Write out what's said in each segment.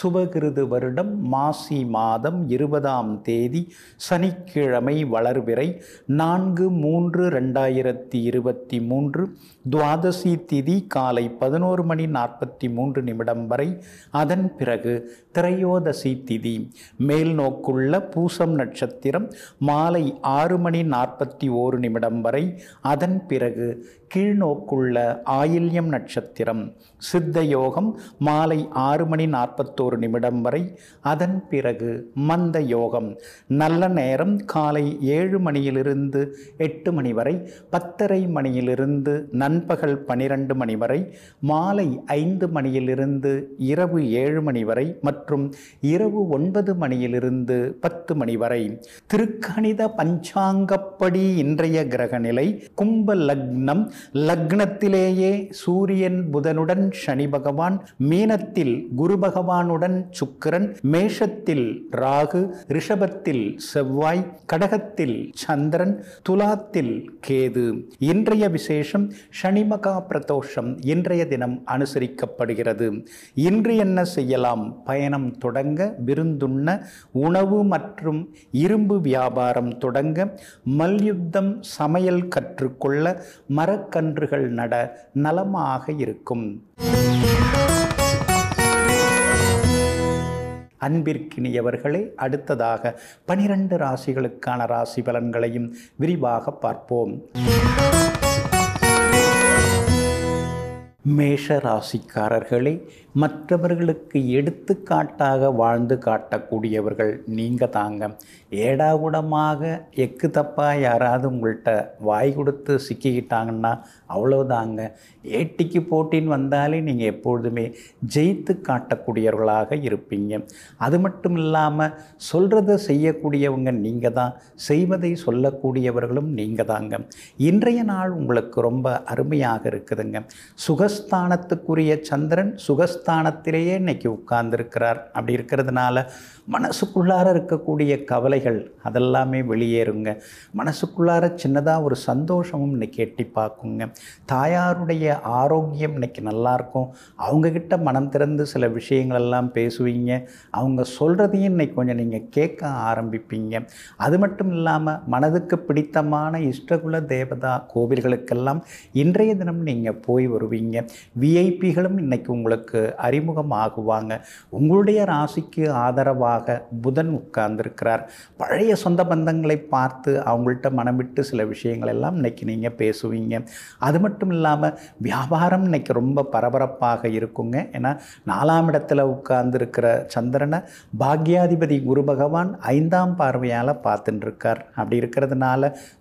சுபகிருது வருடம் மாசி மாதம் இருபதாம் தேதி சனிக்கிழமை வளர்விரை நான்கு மூன்று ரெண்டாயிரத்தி இருபத்தி மூன்று துவாதசி திதி காலை பதினோரு மணி நாற்பத்தி மூன்று நிமிடம் வரை அதன் பிறகு திரையோதசி திதி மேல் நோக்குள்ள பூசம் நட்சத்திரம் மாலை ஆறு மணி நாற்பத்தி ஓரு நிமிடம் வரை அதன் பிறகு கீழ்நோக்குள்ள ஆயில்யம் நட்சத்திரம் சித்த யோகம் மாலை ஆறு மணி நாற்பத்தோரு நிமிடம் வரை அதன் பிறகு மந்த யோகம் நல்ல நேரம் காலை ஏழு மணியிலிருந்து எட்டு மணி வரை பத்தரை மணியிலிருந்து நண்பகல் பனிரெண்டு மணி வரை மாலை ஐந்து மணியிலிருந்து இரவு ஏழு மணி வரை மற்றும் இரவு ஒன்பது மணியிலிருந்து பத்து மணி வரை திருக்கணித பஞ்சாங்கப்படி இன்றைய கிரகநிலை கும்ப லக்னம் லக்னத்திலேயே சூரியன் புதனுடன் சனி பகவான் மீனத்தில் குரு பகவானுடன் சுக்கரன் மேஷத்தில் ராகு ரிஷபத்தில் செவ்வாய் கடகத்தில் சந்திரன் துலாத்தில் கேது இன்றைய விசேஷம் மகா பிரதோஷம் இன்றைய தினம் அனுசரிக்கப்படுகிறது இன்று என்ன செய்யலாம் பயணம் தொடங்க விருந்துண்ண உணவு மற்றும் இரும்பு வியாபாரம் தொடங்க மல்யுத்தம் சமையல் கற்றுக்கொள்ள மரக் மரக்கன்றுகள் நட நலமாக இருக்கும் அன்பிற்கினியவர்களே அடுத்ததாக பனிரெண்டு ராசிகளுக்கான ராசி பலன்களையும் விரிவாக பார்ப்போம் மேஷ ராசிக்காரர்களே மற்றவர்களுக்கு எடுத்துக்காட்டாக வாழ்ந்து காட்டக்கூடியவர்கள் நீங்கள் தாங்க ஏடாகுடமாக எக்கு தப்பாக யாராவது உங்கள்கிட்ட வாய் கொடுத்து சிக்கிக்கிட்டாங்கன்னா அவ்வளோதாங்க ஏட்டிக்கு போட்டின்னு வந்தாலே நீங்கள் எப்பொழுதுமே ஜெயித்து காட்டக்கூடியவர்களாக இருப்பீங்க அது மட்டும் இல்லாமல் சொல்கிறத செய்யக்கூடியவங்க நீங்கள் தான் செய்வதை சொல்லக்கூடியவர்களும் நீங்கள் தாங்க இன்றைய நாள் உங்களுக்கு ரொம்ப அருமையாக இருக்குதுங்க சுகஸ்தானத்துக்குரிய சந்திரன் சுகஸ் ஸ்தானத்திலேயே இன்றைக்கி உட்கார்ந்துருக்கிறார் அப்படி இருக்கிறதுனால மனசுக்குள்ளார இருக்கக்கூடிய கவலைகள் அதெல்லாமே வெளியேறுங்க மனசுக்குள்ளார சின்னதாக ஒரு சந்தோஷமும் இன்றைக்கி எட்டி பார்க்குங்க தாயாருடைய ஆரோக்கியம் இன்றைக்கி நல்லாயிருக்கும் அவங்கக்கிட்ட மனம் திறந்து சில விஷயங்களெல்லாம் பேசுவீங்க அவங்க சொல்கிறதையும் இன்றைக்கி கொஞ்சம் நீங்கள் கேட்க ஆரம்பிப்பீங்க அது மட்டும் இல்லாமல் மனதுக்கு பிடித்தமான இஷ்டகுல தேவதா கோவில்களுக்கெல்லாம் இன்றைய தினம் நீங்கள் போய் வருவீங்க விஐபிகளும் இன்றைக்கி உங்களுக்கு அறிமுகம் ஆகுவாங்க உங்களுடைய ராசிக்கு ஆதரவாக புதன் உட்கார்ந்திருக்கிறார் பழைய சொந்த பந்தங்களை பார்த்து அவங்கள்ட்ட மனமிட்டு சில விஷயங்கள் எல்லாம் இன்றைக்கி நீங்கள் பேசுவீங்க அது மட்டும் இல்லாமல் வியாபாரம் இன்றைக்கி ரொம்ப பரபரப்பாக இருக்குங்க ஏன்னா நாலாம் இடத்துல உட்கார்ந்துருக்கிற சந்திரனை பாக்யாதிபதி குரு பகவான் ஐந்தாம் பார்வையால் பார்த்துட்டுருக்கார் அப்படி இருக்கிறதுனால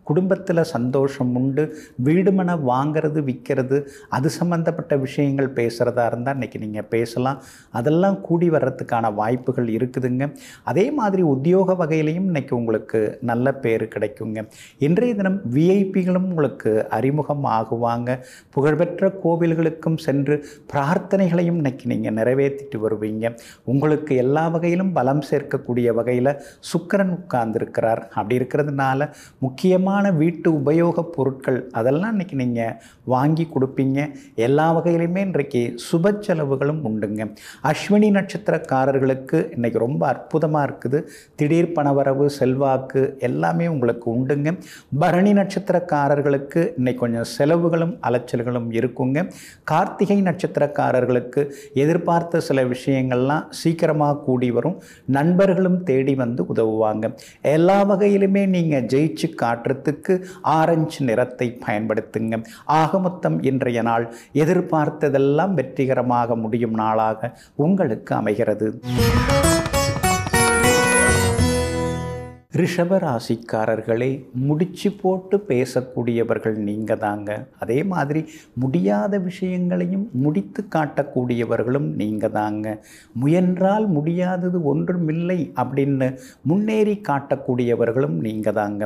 குடும்பத்தில் சந்தோஷம் உண்டு வீடுமனை வாங்கிறது விற்கிறது அது சம்மந்தப்பட்ட விஷயங்கள் பேசுகிறதா இருந்தால் இன்றைக்கி நீங்கள் பேசலாம் அதெல்லாம் கூடி வர்றதுக்கான வாய்ப்புகள் இருக்குதுங்க அதே மாதிரி உத்தியோக வகையிலையும் இன்றைக்கி உங்களுக்கு நல்ல பேர் கிடைக்குங்க இன்றைய தினம் விஐபிகளும் உங்களுக்கு அறிமுகம் ஆகுவாங்க புகழ்பெற்ற கோவில்களுக்கும் சென்று பிரார்த்தனைகளையும் இன்றைக்கி நீங்கள் நிறைவேற்றிட்டு வருவீங்க உங்களுக்கு எல்லா வகையிலும் பலம் சேர்க்கக்கூடிய வகையில் சுக்கரன் உட்கார்ந்துருக்கிறார் அப்படி இருக்கிறதுனால முக்கியமாக முக்கியமான வீட்டு உபயோகப் பொருட்கள் அதெல்லாம் இன்றைக்கி நீங்கள் வாங்கி கொடுப்பீங்க எல்லா வகையிலையுமே இன்றைக்கு சுப செலவுகளும் உண்டுங்க அஸ்வினி நட்சத்திரக்காரர்களுக்கு இன்றைக்கி ரொம்ப அற்புதமாக இருக்குது திடீர் பணவரவு செல்வாக்கு எல்லாமே உங்களுக்கு உண்டுங்க பரணி நட்சத்திரக்காரர்களுக்கு இன்றைக்கி கொஞ்சம் செலவுகளும் அலைச்சல்களும் இருக்குங்க கார்த்திகை நட்சத்திரக்காரர்களுக்கு எதிர்பார்த்த சில விஷயங்கள்லாம் சீக்கிரமாக கூடி வரும் நண்பர்களும் தேடி வந்து உதவுவாங்க எல்லா வகையிலுமே நீங்கள் ஜெயிச்சு காட்டுறது நிறத்துக்கு ஆரஞ்சு நிறத்தை பயன்படுத்துங்க ஆக மொத்தம் இன்றைய நாள் எதிர்பார்த்ததெல்லாம் வெற்றிகரமாக முடியும் நாளாக உங்களுக்கு அமைகிறது ராசிக்காரர்களே முடிச்சு போட்டு பேசக்கூடியவர்கள் நீங்கள் தாங்க அதே மாதிரி முடியாத விஷயங்களையும் முடித்து காட்டக்கூடியவர்களும் நீங்கள் தாங்க முயன்றால் முடியாதது ஒன்றுமில்லை அப்படின்னு முன்னேறி காட்டக்கூடியவர்களும் நீங்கள் தாங்க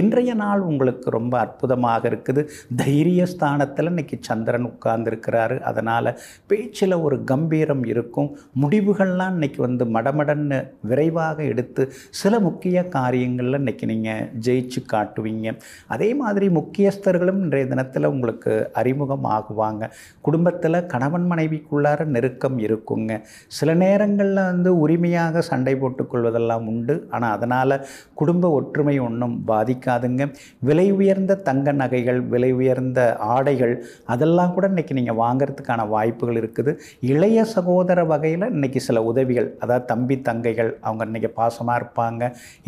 இன்றைய நாள் உங்களுக்கு ரொம்ப அற்புதமாக இருக்குது தைரிய ஸ்தானத்தில் இன்னைக்கு சந்திரன் உட்கார்ந்துருக்கிறாரு அதனால் பேச்சில் ஒரு கம்பீரம் இருக்கும் முடிவுகள்லாம் இன்னைக்கு வந்து மடமடன்னு விரைவாக எடுத்து சில முக்கிய காரியம் காரியங்களில் இன்றைக்கி நீங்கள் ஜெயிச்சு காட்டுவீங்க அதே மாதிரி முக்கியஸ்தர்களும் இன்றைய தினத்தில் உங்களுக்கு அறிமுகம் ஆகுவாங்க குடும்பத்தில் கணவன் மனைவிக்குள்ளார நெருக்கம் இருக்குங்க சில நேரங்களில் வந்து உரிமையாக சண்டை போட்டுக்கொள்வதெல்லாம் உண்டு ஆனால் அதனால் குடும்ப ஒற்றுமை ஒன்றும் பாதிக்காதுங்க விலை உயர்ந்த தங்க நகைகள் விலை உயர்ந்த ஆடைகள் அதெல்லாம் கூட இன்றைக்கி நீங்கள் வாங்கிறதுக்கான வாய்ப்புகள் இருக்குது இளைய சகோதர வகையில் இன்றைக்கி சில உதவிகள் அதாவது தம்பி தங்கைகள் அவங்க இன்றைக்கி பாசமாக இருப்பாங்க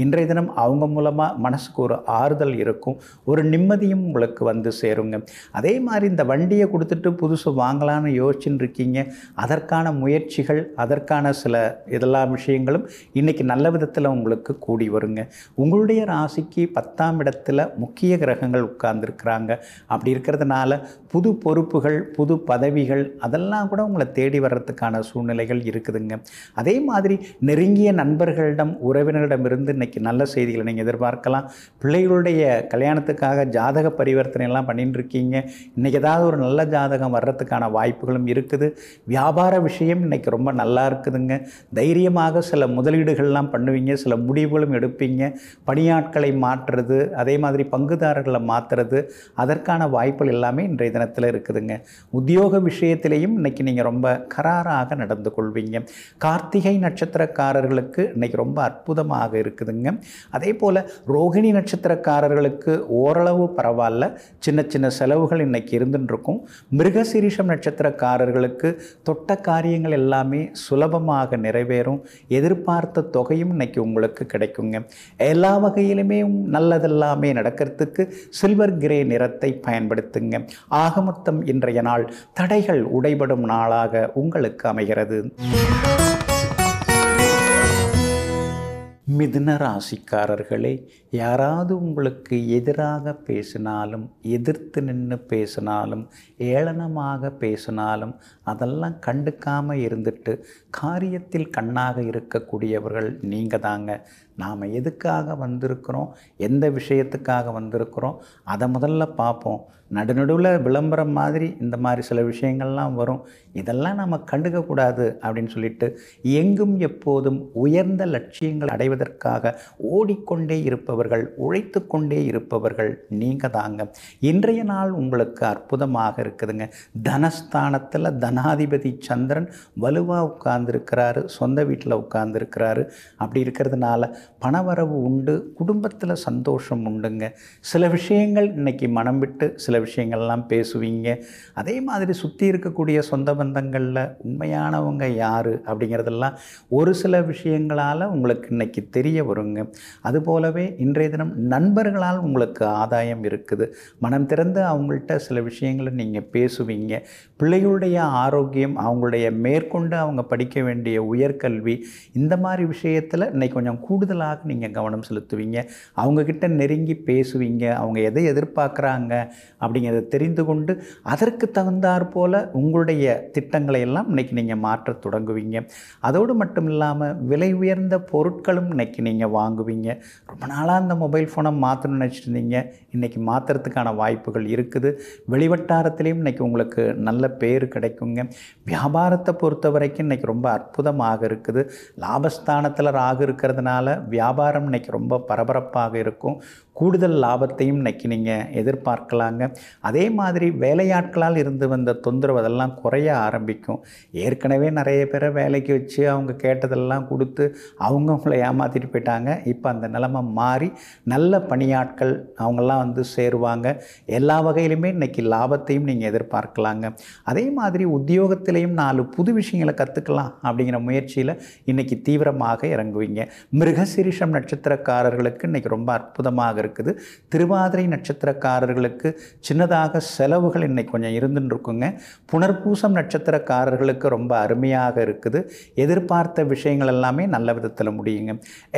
இன்றைய தினம் தினம் அவங்க மூலமாக மனசுக்கு ஒரு ஆறுதல் இருக்கும் ஒரு நிம்மதியும் உங்களுக்கு வந்து சேருங்க அதே மாதிரி இந்த வண்டியை கொடுத்துட்டு புதுசு வாங்கலான்னு யோசிச்சுன்னு இருக்கீங்க அதற்கான முயற்சிகள் அதற்கான சில இதெல்லா விஷயங்களும் இன்றைக்கி நல்ல விதத்தில் உங்களுக்கு கூடி வருங்க உங்களுடைய ராசிக்கு பத்தாம் இடத்துல முக்கிய கிரகங்கள் உட்கார்ந்துருக்குறாங்க அப்படி இருக்கிறதுனால புது பொறுப்புகள் புது பதவிகள் அதெல்லாம் கூட உங்களை தேடி வர்றதுக்கான சூழ்நிலைகள் இருக்குதுங்க அதே மாதிரி நெருங்கிய நண்பர்களிடம் உறவினரிடமிருந்து இன்றைக்கி நல்ல செய்திகளை நீங்கள் எதிர்பார்க்கலாம் பிள்ளைகளுடைய கல்யாணத்துக்காக ஜாதக பரிவர்த்தனை எல்லாம் பண்ணிட்டு இருக்கீங்க இன்றைக்கி ஏதாவது ஒரு நல்ல ஜாதகம் வர்றதுக்கான வாய்ப்புகளும் இருக்குது வியாபார விஷயம் இன்றைக்கி ரொம்ப நல்லா இருக்குதுங்க தைரியமாக சில முதலீடுகள்லாம் பண்ணுவீங்க சில முடிவுகளும் எடுப்பீங்க பணியாட்களை மாற்றுறது அதே மாதிரி பங்குதாரர்களை மாற்றுறது அதற்கான வாய்ப்புகள் எல்லாமே இன்றைய தினத்தில் இருக்குதுங்க உத்தியோக விஷயத்திலையும் இன்றைக்கி நீங்கள் ரொம்ப கராராக நடந்து கொள்வீங்க கார்த்திகை நட்சத்திரக்காரர்களுக்கு இன்றைக்கி ரொம்ப அற்புதமாக இருக்குதுங்க அதே போல் ரோகிணி நட்சத்திரக்காரர்களுக்கு ஓரளவு பரவாயில்ல சின்ன சின்ன செலவுகள் இன்றைக்கி இருந்துட்டுருக்கும் மிருகசீரிஷம் நட்சத்திரக்காரர்களுக்கு தொட்ட காரியங்கள் எல்லாமே சுலபமாக நிறைவேறும் எதிர்பார்த்த தொகையும் இன்னைக்கு உங்களுக்கு கிடைக்குங்க எல்லா வகையிலுமே நல்லதெல்லாமே நடக்கிறதுக்கு சில்வர் கிரே நிறத்தை பயன்படுத்துங்க ஆர் ஆக இன்றைய நாள் தடைகள் உடைபடும் நாளாக உங்களுக்கு அமைகிறது மிதுன ராசிக்காரர்களே யாராவது உங்களுக்கு எதிராக பேசினாலும் எதிர்த்து நின்று பேசினாலும் ஏளனமாக பேசினாலும் அதெல்லாம் கண்டுக்காமல் இருந்துட்டு காரியத்தில் கண்ணாக இருக்கக்கூடியவர்கள் நீங்கள் தாங்க நாம் எதுக்காக வந்திருக்கிறோம் எந்த விஷயத்துக்காக வந்திருக்கிறோம் அதை முதல்ல பார்ப்போம் நடுநடுவில் விளம்பரம் மாதிரி இந்த மாதிரி சில விஷயங்கள்லாம் வரும் இதெல்லாம் நம்ம கண்டுக்கக்கூடாது அப்படின்னு சொல்லிட்டு எங்கும் எப்போதும் உயர்ந்த லட்சியங்கள் அடைவதற்காக ஓடிக்கொண்டே இருப்பவர்கள் உழைத்து கொண்டே இருப்பவர்கள் நீங்கள் தாங்க இன்றைய நாள் உங்களுக்கு அற்புதமாக இருக்குதுங்க தனஸ்தானத்தில் தன ஜனாதிபதி சந்திரன் வலுவாக உட்கார்ந்துருக்கிறாரு சொந்த வீட்டில் உட்கார்ந்துருக்கிறாரு அப்படி இருக்கிறதுனால பணவரவு உண்டு குடும்பத்தில் சந்தோஷம் உண்டுங்க சில விஷயங்கள் இன்றைக்கி மனம் விட்டு சில விஷயங்கள்லாம் பேசுவீங்க அதே மாதிரி சுற்றி இருக்கக்கூடிய சொந்த பந்தங்களில் உண்மையானவங்க யார் அப்படிங்கிறதெல்லாம் ஒரு சில விஷயங்களால் உங்களுக்கு இன்றைக்கி தெரிய வருங்க அதுபோலவே இன்றைய தினம் நண்பர்களால் உங்களுக்கு ஆதாயம் இருக்குது மனம் திறந்து அவங்கள்ட்ட சில விஷயங்களை நீங்கள் பேசுவீங்க பிள்ளைகளுடைய ஆர் ஆரோக்கியம் அவங்களுடைய மேற்கொண்டு அவங்க படிக்க வேண்டிய உயர்கல்வி இந்த மாதிரி விஷயத்தில் இன்னைக்கு கொஞ்சம் கூடுதலாக நீங்கள் கவனம் செலுத்துவீங்க அவங்கக்கிட்ட நெருங்கி பேசுவீங்க அவங்க எதை எதிர்பார்க்குறாங்க அப்படிங்கிறத தெரிந்து கொண்டு அதற்கு தகுந்தாற் போல் உங்களுடைய திட்டங்களை எல்லாம் இன்றைக்கி நீங்கள் மாற்ற தொடங்குவீங்க அதோடு மட்டும் இல்லாமல் விலை உயர்ந்த பொருட்களும் இன்றைக்கி நீங்கள் வாங்குவீங்க ரொம்ப நாளாக அந்த மொபைல் ஃபோனை மாற்றணும்னு நினச்சிருந்தீங்க இன்றைக்கி மாற்றுறதுக்கான வாய்ப்புகள் இருக்குது வெளிவட்டாரத்துலேயும் இன்றைக்கி உங்களுக்கு நல்ல பேர் கிடைக்குங்க செய்யுங்க வியாபாரத்தை பொறுத்த வரைக்கும் இன்றைக்கி ரொம்ப அற்புதமாக இருக்குது லாபஸ்தானத்தில் ராகு இருக்கிறதுனால வியாபாரம் இன்றைக்கி ரொம்ப பரபரப்பாக இருக்கும் கூடுதல் லாபத்தையும் இன்னைக்கு நீங்கள் எதிர்பார்க்கலாங்க அதே மாதிரி வேலையாட்களால் இருந்து வந்த தொந்தரவு அதெல்லாம் குறைய ஆரம்பிக்கும் ஏற்கனவே நிறைய பேரை வேலைக்கு வச்சு அவங்க கேட்டதெல்லாம் கொடுத்து அவங்க அவங்கள ஏமாற்றிட்டு போயிட்டாங்க இப்போ அந்த நிலமை மாறி நல்ல பணியாட்கள் அவங்கெல்லாம் வந்து சேருவாங்க எல்லா வகையிலுமே இன்றைக்கி லாபத்தையும் நீங்கள் எதிர்பார்க்கலாங்க அதே மாதிரி உத்தியோகத்திலையும் நாலு புது விஷயங்களை கற்றுக்கலாம் அப்படிங்கிற முயற்சியில் இன்றைக்கி தீவிரமாக இறங்குவீங்க மிருகசிரிஷம் நட்சத்திரக்காரர்களுக்கு இன்றைக்கி ரொம்ப அற்புதமாக இருக்குது இருக்குது திருவாதிரை நட்சத்திரக்காரர்களுக்கு சின்னதாக செலவுகள் இன்னைக்கு கொஞ்சம் இருந்துன்னு இருக்குங்க புனர்பூசம் நட்சத்திரக்காரர்களுக்கு ரொம்ப அருமையாக இருக்குது எதிர்பார்த்த விஷயங்கள் எல்லாமே நல்ல விதத்தில் முடியுங்க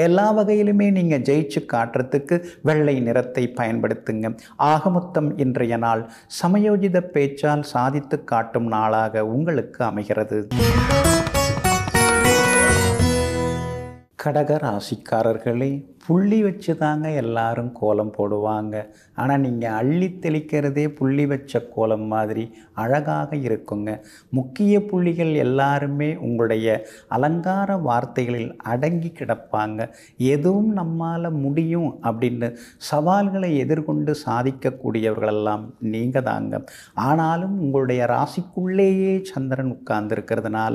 எல்லா வகையிலுமே நீங்கள் ஜெயிச்சு காட்டுறதுக்கு வெள்ளை நிறத்தை பயன்படுத்துங்க ஆகமொத்தம் இன்றைய நாள் சமயோஜித பேச்சால் சாதித்து காட்டும் நாளாக உங்களுக்கு அமைகிறது கடக ராசிக்காரர்களே புள்ளி வச்சு தாங்க எல்லாரும் கோலம் போடுவாங்க ஆனால் நீங்கள் அள்ளி தெளிக்கிறதே புள்ளி வச்ச கோலம் மாதிரி அழகாக இருக்குங்க முக்கிய புள்ளிகள் எல்லாருமே உங்களுடைய அலங்கார வார்த்தைகளில் அடங்கி கிடப்பாங்க எதுவும் நம்மால் முடியும் அப்படின்னு சவால்களை எதிர்கொண்டு சாதிக்கக்கூடியவர்களெல்லாம் நீங்கள் தாங்க ஆனாலும் உங்களுடைய ராசிக்குள்ளேயே சந்திரன் உட்கார்ந்துருக்கிறதுனால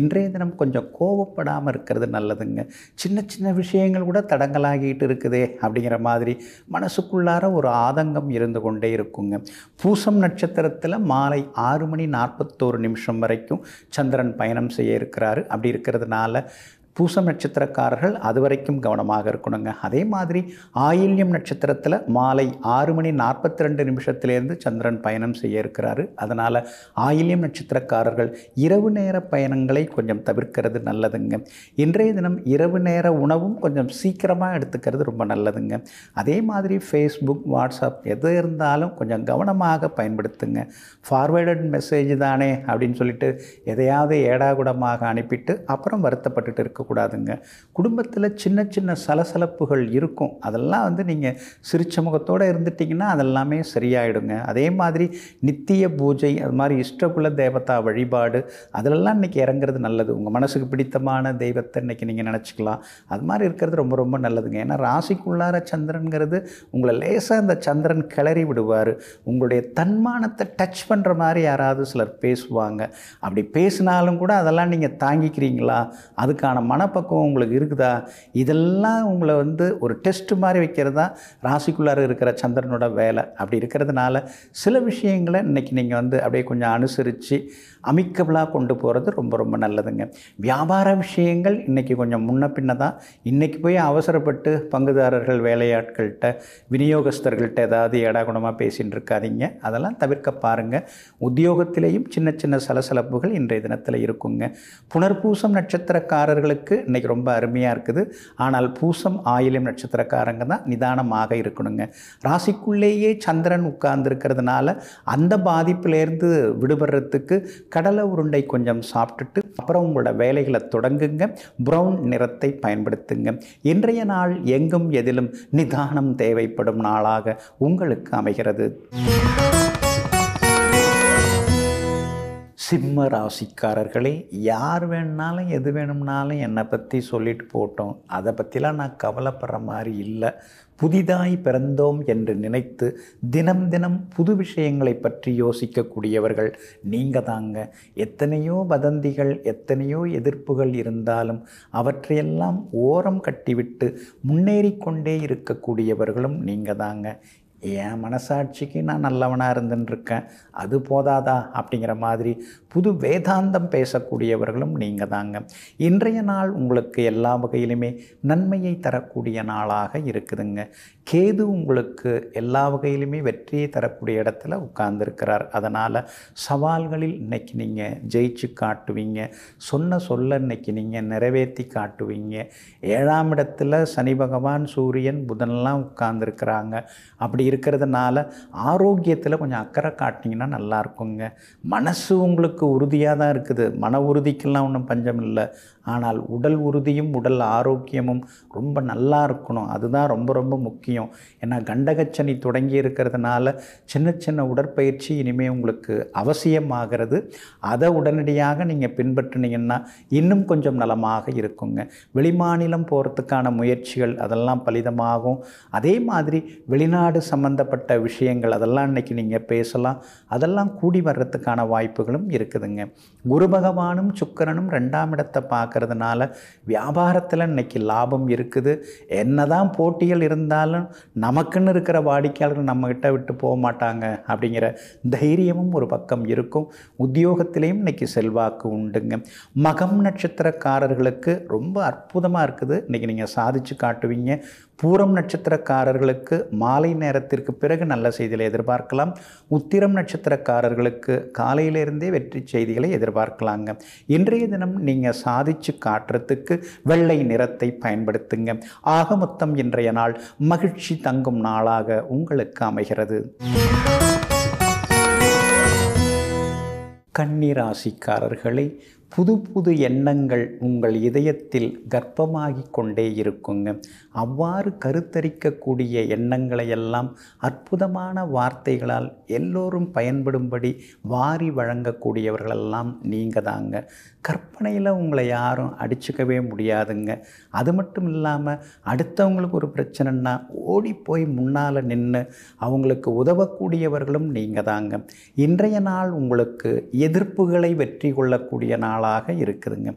இன்றைய தினம் கொஞ்சம் கோபப்படாமல் இருக்கிறது நல்லதுங்க சின்ன சின்ன விஷயங்கள் கூட தடங்களாக ஆகிட்டு இருக்குதே அப்படிங்கிற மாதிரி மனசுக்குள்ளார ஒரு ஆதங்கம் இருந்து கொண்டே இருக்குங்க பூசம் நட்சத்திரத்தில் மாலை ஆறு மணி நாற்பத்தோரு நிமிஷம் வரைக்கும் சந்திரன் பயணம் செய்ய இருக்கிறாரு அப்படி இருக்கிறதுனால பூச நட்சத்திரக்காரர்கள் அது வரைக்கும் கவனமாக இருக்கணுங்க அதே மாதிரி ஆயில்யம் நட்சத்திரத்தில் மாலை ஆறு மணி நாற்பத்தி ரெண்டு நிமிஷத்துலேருந்து சந்திரன் பயணம் செய்ய இருக்கிறாரு அதனால் ஆயில்யம் நட்சத்திரக்காரர்கள் இரவு நேர பயணங்களை கொஞ்சம் தவிர்க்கிறது நல்லதுங்க இன்றைய தினம் இரவு நேர உணவும் கொஞ்சம் சீக்கிரமாக எடுத்துக்கிறது ரொம்ப நல்லதுங்க அதே மாதிரி ஃபேஸ்புக் வாட்ஸ்அப் எது இருந்தாலும் கொஞ்சம் கவனமாக பயன்படுத்துங்க ஃபார்வேர்டட் மெசேஜ் தானே அப்படின்னு சொல்லிட்டு எதையாவது ஏடாகுடமாக அனுப்பிட்டு அப்புறம் வருத்தப்பட்டுட்டு இருக்க இருக்கக்கூடாதுங்க குடும்பத்தில் சின்ன சின்ன சலசலப்புகள் இருக்கும் அதெல்லாம் வந்து நீங்கள் சிரிச்ச முகத்தோடு இருந்துட்டிங்கன்னா அதெல்லாமே சரியாயிடுங்க அதே மாதிரி நித்திய பூஜை அது மாதிரி இஷ்டகுல தேவதா வழிபாடு அதிலெல்லாம் இன்றைக்கி இறங்குறது நல்லது உங்கள் மனசுக்கு பிடித்தமான தெய்வத்தை இன்றைக்கி நீங்கள் நினச்சிக்கலாம் அது மாதிரி இருக்கிறது ரொம்ப ரொம்ப நல்லதுங்க ஏன்னா ராசிக்குள்ளார சந்திரனுங்கிறது உங்களை லேசாக அந்த சந்திரன் கிளறி விடுவார் உங்களுடைய தன்மானத்தை டச் பண்ணுற மாதிரி யாராவது சிலர் பேசுவாங்க அப்படி பேசினாலும் கூட அதெல்லாம் நீங்கள் தாங்கிக்கிறீங்களா அதுக்கான மனப்பக்குவம் உங்களுக்கு இருக்குதா இதெல்லாம் உங்களை வந்து ஒரு டெஸ்ட் மாதிரி வைக்கிறது தான் ராசிக்குள்ளார இருக்கிற சந்திரனோட வேலை அப்படி இருக்கிறதுனால சில விஷயங்களை இன்றைக்கி நீங்கள் வந்து அப்படியே கொஞ்சம் அனுசரித்து அமிக்கபிளாக கொண்டு போகிறது ரொம்ப ரொம்ப நல்லதுங்க வியாபார விஷயங்கள் இன்றைக்கி கொஞ்சம் முன்ன பின்ன தான் இன்றைக்கி போய் அவசரப்பட்டு பங்குதாரர்கள் வேலையாட்கள்கிட்ட விநியோகஸ்தர்கள்ட்ட ஏதாவது ஏடாகுணமாக பேசிகிட்டு இருக்காதிங்க அதெல்லாம் தவிர்க்க பாருங்கள் உத்தியோகத்திலேயும் சின்ன சின்ன சலசலப்புகள் இன்றைய தினத்தில் இருக்குங்க புனர்பூசம் நட்சத்திரக்காரர்களுக்கு இன்றைக்கி ரொம்ப அருமையாக இருக்குது ஆனால் பூசம் ஆயிலும் நட்சத்திரக்காரங்க தான் நிதானமாக இருக்கணுங்க ராசிக்குள்ளேயே சந்திரன் உட்கார்ந்துருக்கிறதுனால அந்த பாதிப்பிலேருந்து விடுபடுறதுக்கு கடலை உருண்டை கொஞ்சம் சாப்பிட்டுட்டு அப்புறம் உங்களோட வேலைகளை தொடங்குங்க ப்ரௌன் நிறத்தை பயன்படுத்துங்க இன்றைய நாள் எங்கும் எதிலும் நிதானம் தேவைப்படும் நாளாக உங்களுக்கு அமைகிறது சிம்ம ராசிக்காரர்களே யார் வேணுனாலும் எது வேணும்னாலும் என்னை பற்றி சொல்லிட்டு போட்டோம் அதை பற்றிலாம் நான் கவலைப்படுற மாதிரி இல்லை புதிதாய் பிறந்தோம் என்று நினைத்து தினம் தினம் புது விஷயங்களை பற்றி யோசிக்கக்கூடியவர்கள் நீங்கள் தாங்க எத்தனையோ வதந்திகள் எத்தனையோ எதிர்ப்புகள் இருந்தாலும் அவற்றையெல்லாம் ஓரம் கட்டிவிட்டு முன்னேறி கொண்டே இருக்கக்கூடியவர்களும் நீங்கள் தாங்க என் மனசாட்சிக்கு நான் நல்லவனாக இருந்துட்டுருக்கேன் அது போதாதா அப்படிங்கிற மாதிரி புது வேதாந்தம் பேசக்கூடியவர்களும் நீங்கள் தாங்க இன்றைய நாள் உங்களுக்கு எல்லா வகையிலுமே நன்மையை தரக்கூடிய நாளாக இருக்குதுங்க கேது உங்களுக்கு எல்லா வகையிலுமே வெற்றியை தரக்கூடிய இடத்துல உட்கார்ந்துருக்கிறார் அதனால் சவால்களில் இன்றைக்கி நீங்கள் ஜெயிச்சு காட்டுவீங்க சொன்ன சொல்ல இன்றைக்கி நீங்கள் நிறைவேற்றி காட்டுவீங்க ஏழாம் இடத்துல சனி பகவான் சூரியன் புதன்லாம் உட்கார்ந்துருக்கிறாங்க அப்படி இருக்கிறதுனால ஆரோக்கியத்தில் கொஞ்சம் அக்கறை காட்டிங்கன்னா நல்லாயிருக்குங்க மனசு உங்களுக்கு உறுதியாக தான் இருக்குது மன உறுதிக்கெல்லாம் ஒன்றும் பஞ்சம் இல்லை ஆனால் உடல் உறுதியும் உடல் ஆரோக்கியமும் ரொம்ப நல்லா இருக்கணும் அதுதான் ரொம்ப ரொம்ப முக்கியம் ஏன்னா கண்டகச்சனி தொடங்கி இருக்கிறதுனால சின்ன சின்ன உடற்பயிற்சி இனிமேல் உங்களுக்கு அவசியமாகிறது அதை உடனடியாக நீங்கள் பின்பற்றினீங்கன்னா இன்னும் கொஞ்சம் நலமாக இருக்குங்க வெளிமாநிலம் போகிறதுக்கான முயற்சிகள் அதெல்லாம் பலிதமாகும் அதே மாதிரி வெளிநாடு சம்பந்தப்பட்ட விஷயங்கள் அதெல்லாம் இன்றைக்கி நீங்கள் பேசலாம் அதெல்லாம் கூடி வர்றதுக்கான வாய்ப்புகளும் இருக்குதுங்க குரு பகவானும் சுக்கரனும் ரெண்டாம் இடத்தை பார்க்க பார்க்குறதுனால வியாபாரத்தில் இன்னைக்கு லாபம் இருக்குது என்ன தான் போட்டிகள் இருந்தாலும் நமக்குன்னு இருக்கிற வாடிக்கையாளர்கள் நம்மக்கிட்ட விட்டு போக மாட்டாங்க அப்படிங்கிற தைரியமும் ஒரு பக்கம் இருக்கும் உத்தியோகத்திலையும் இன்றைக்கி செல்வாக்கு உண்டுங்க மகம் நட்சத்திரக்காரர்களுக்கு ரொம்ப அற்புதமாக இருக்குது இன்றைக்கி நீங்கள் சாதித்து காட்டுவீங்க பூரம் நட்சத்திரக்காரர்களுக்கு மாலை நேரத்திற்கு பிறகு நல்ல செய்திகளை எதிர்பார்க்கலாம் உத்திரம் நட்சத்திரக்காரர்களுக்கு காலையிலிருந்தே வெற்றி செய்திகளை எதிர்பார்க்கலாங்க இன்றைய தினம் நீங்கள் சாதிச்சு காட்டுறதுக்கு வெள்ளை நிறத்தை பயன்படுத்துங்க ஆக மொத்தம் இன்றைய நாள் மகிழ்ச்சி தங்கும் நாளாக உங்களுக்கு அமைகிறது கன்னிராசிக்காரர்களை புது புது எண்ணங்கள் உங்கள் இதயத்தில் கர்ப்பமாகி கொண்டே இருக்குங்க அவ்வாறு கருத்தரிக்கக்கூடிய எண்ணங்களை எல்லாம் அற்புதமான வார்த்தைகளால் எல்லோரும் பயன்படும்படி வாரி வழங்கக்கூடியவர்களெல்லாம் நீங்கள் தாங்க கற்பனையில் உங்களை யாரும் அடிச்சுக்கவே முடியாதுங்க அது மட்டும் இல்லாமல் அடுத்தவங்களுக்கு ஒரு பிரச்சனைன்னா ஓடி போய் முன்னால் நின்று அவங்களுக்கு உதவக்கூடியவர்களும் நீங்கள் தாங்க இன்றைய நாள் உங்களுக்கு எதிர்ப்புகளை வெற்றி கொள்ளக்கூடிய நாள் நாளாக இருக்குதுங்க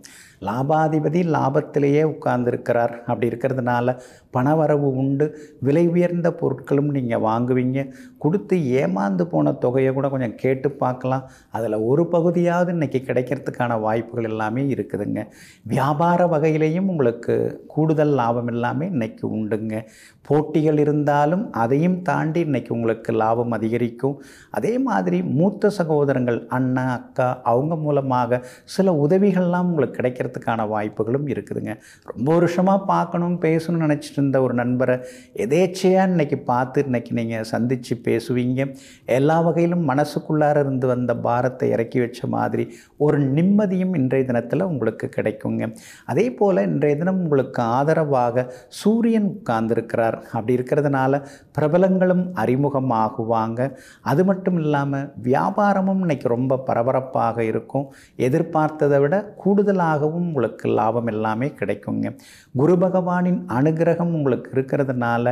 லாபாதிபதி லாபத்திலேயே உட்கார்ந்துருக்கிறார் அப்படி இருக்கிறதுனால பண வரவு உண்டு விலை உயர்ந்த பொருட்களும் நீங்கள் வாங்குவீங்க கொடுத்து ஏமாந்து போன தொகையை கூட கொஞ்சம் கேட்டு பார்க்கலாம் அதில் ஒரு பகுதியாவது இன்றைக்கி கிடைக்கிறதுக்கான வாய்ப்புகள் எல்லாமே இருக்குதுங்க வியாபார வகையிலையும் உங்களுக்கு கூடுதல் லாபம் எல்லாமே இன்றைக்கி உண்டுங்க போட்டிகள் இருந்தாலும் அதையும் தாண்டி இன்றைக்கி உங்களுக்கு லாபம் அதிகரிக்கும் அதே மாதிரி மூத்த சகோதரங்கள் அண்ணா அக்கா அவங்க மூலமாக சில உதவிகள்லாம் உங்களுக்கு கிடைக்கிறது கிடைக்கிறதுக்கான வாய்ப்புகளும் இருக்குதுங்க ரொம்ப வருஷமாக பார்க்கணும் பேசணும்னு நினச்சிட்டு இருந்த ஒரு நண்பரை எதேச்சையாக இன்றைக்கி பார்த்து இன்றைக்கி நீங்கள் சந்தித்து பேசுவீங்க எல்லா வகையிலும் மனசுக்குள்ளார இருந்து வந்த பாரத்தை இறக்கி வச்ச மாதிரி ஒரு நிம்மதியும் இன்றைய தினத்தில் உங்களுக்கு கிடைக்குங்க அதே போல் இன்றைய தினம் உங்களுக்கு ஆதரவாக சூரியன் உட்கார்ந்துருக்கிறார் அப்படி இருக்கிறதுனால பிரபலங்களும் அறிமுகமாகுவாங்க அது மட்டும் இல்லாமல் வியாபாரமும் இன்றைக்கி ரொம்ப பரபரப்பாக இருக்கும் எதிர்பார்த்ததை விட கூடுதலாகவும் அளவுக்கும் உங்களுக்கு லாபம் எல்லாமே கிடைக்குங்க குரு பகவானின் அனுகிரகம் உங்களுக்கு இருக்கிறதுனால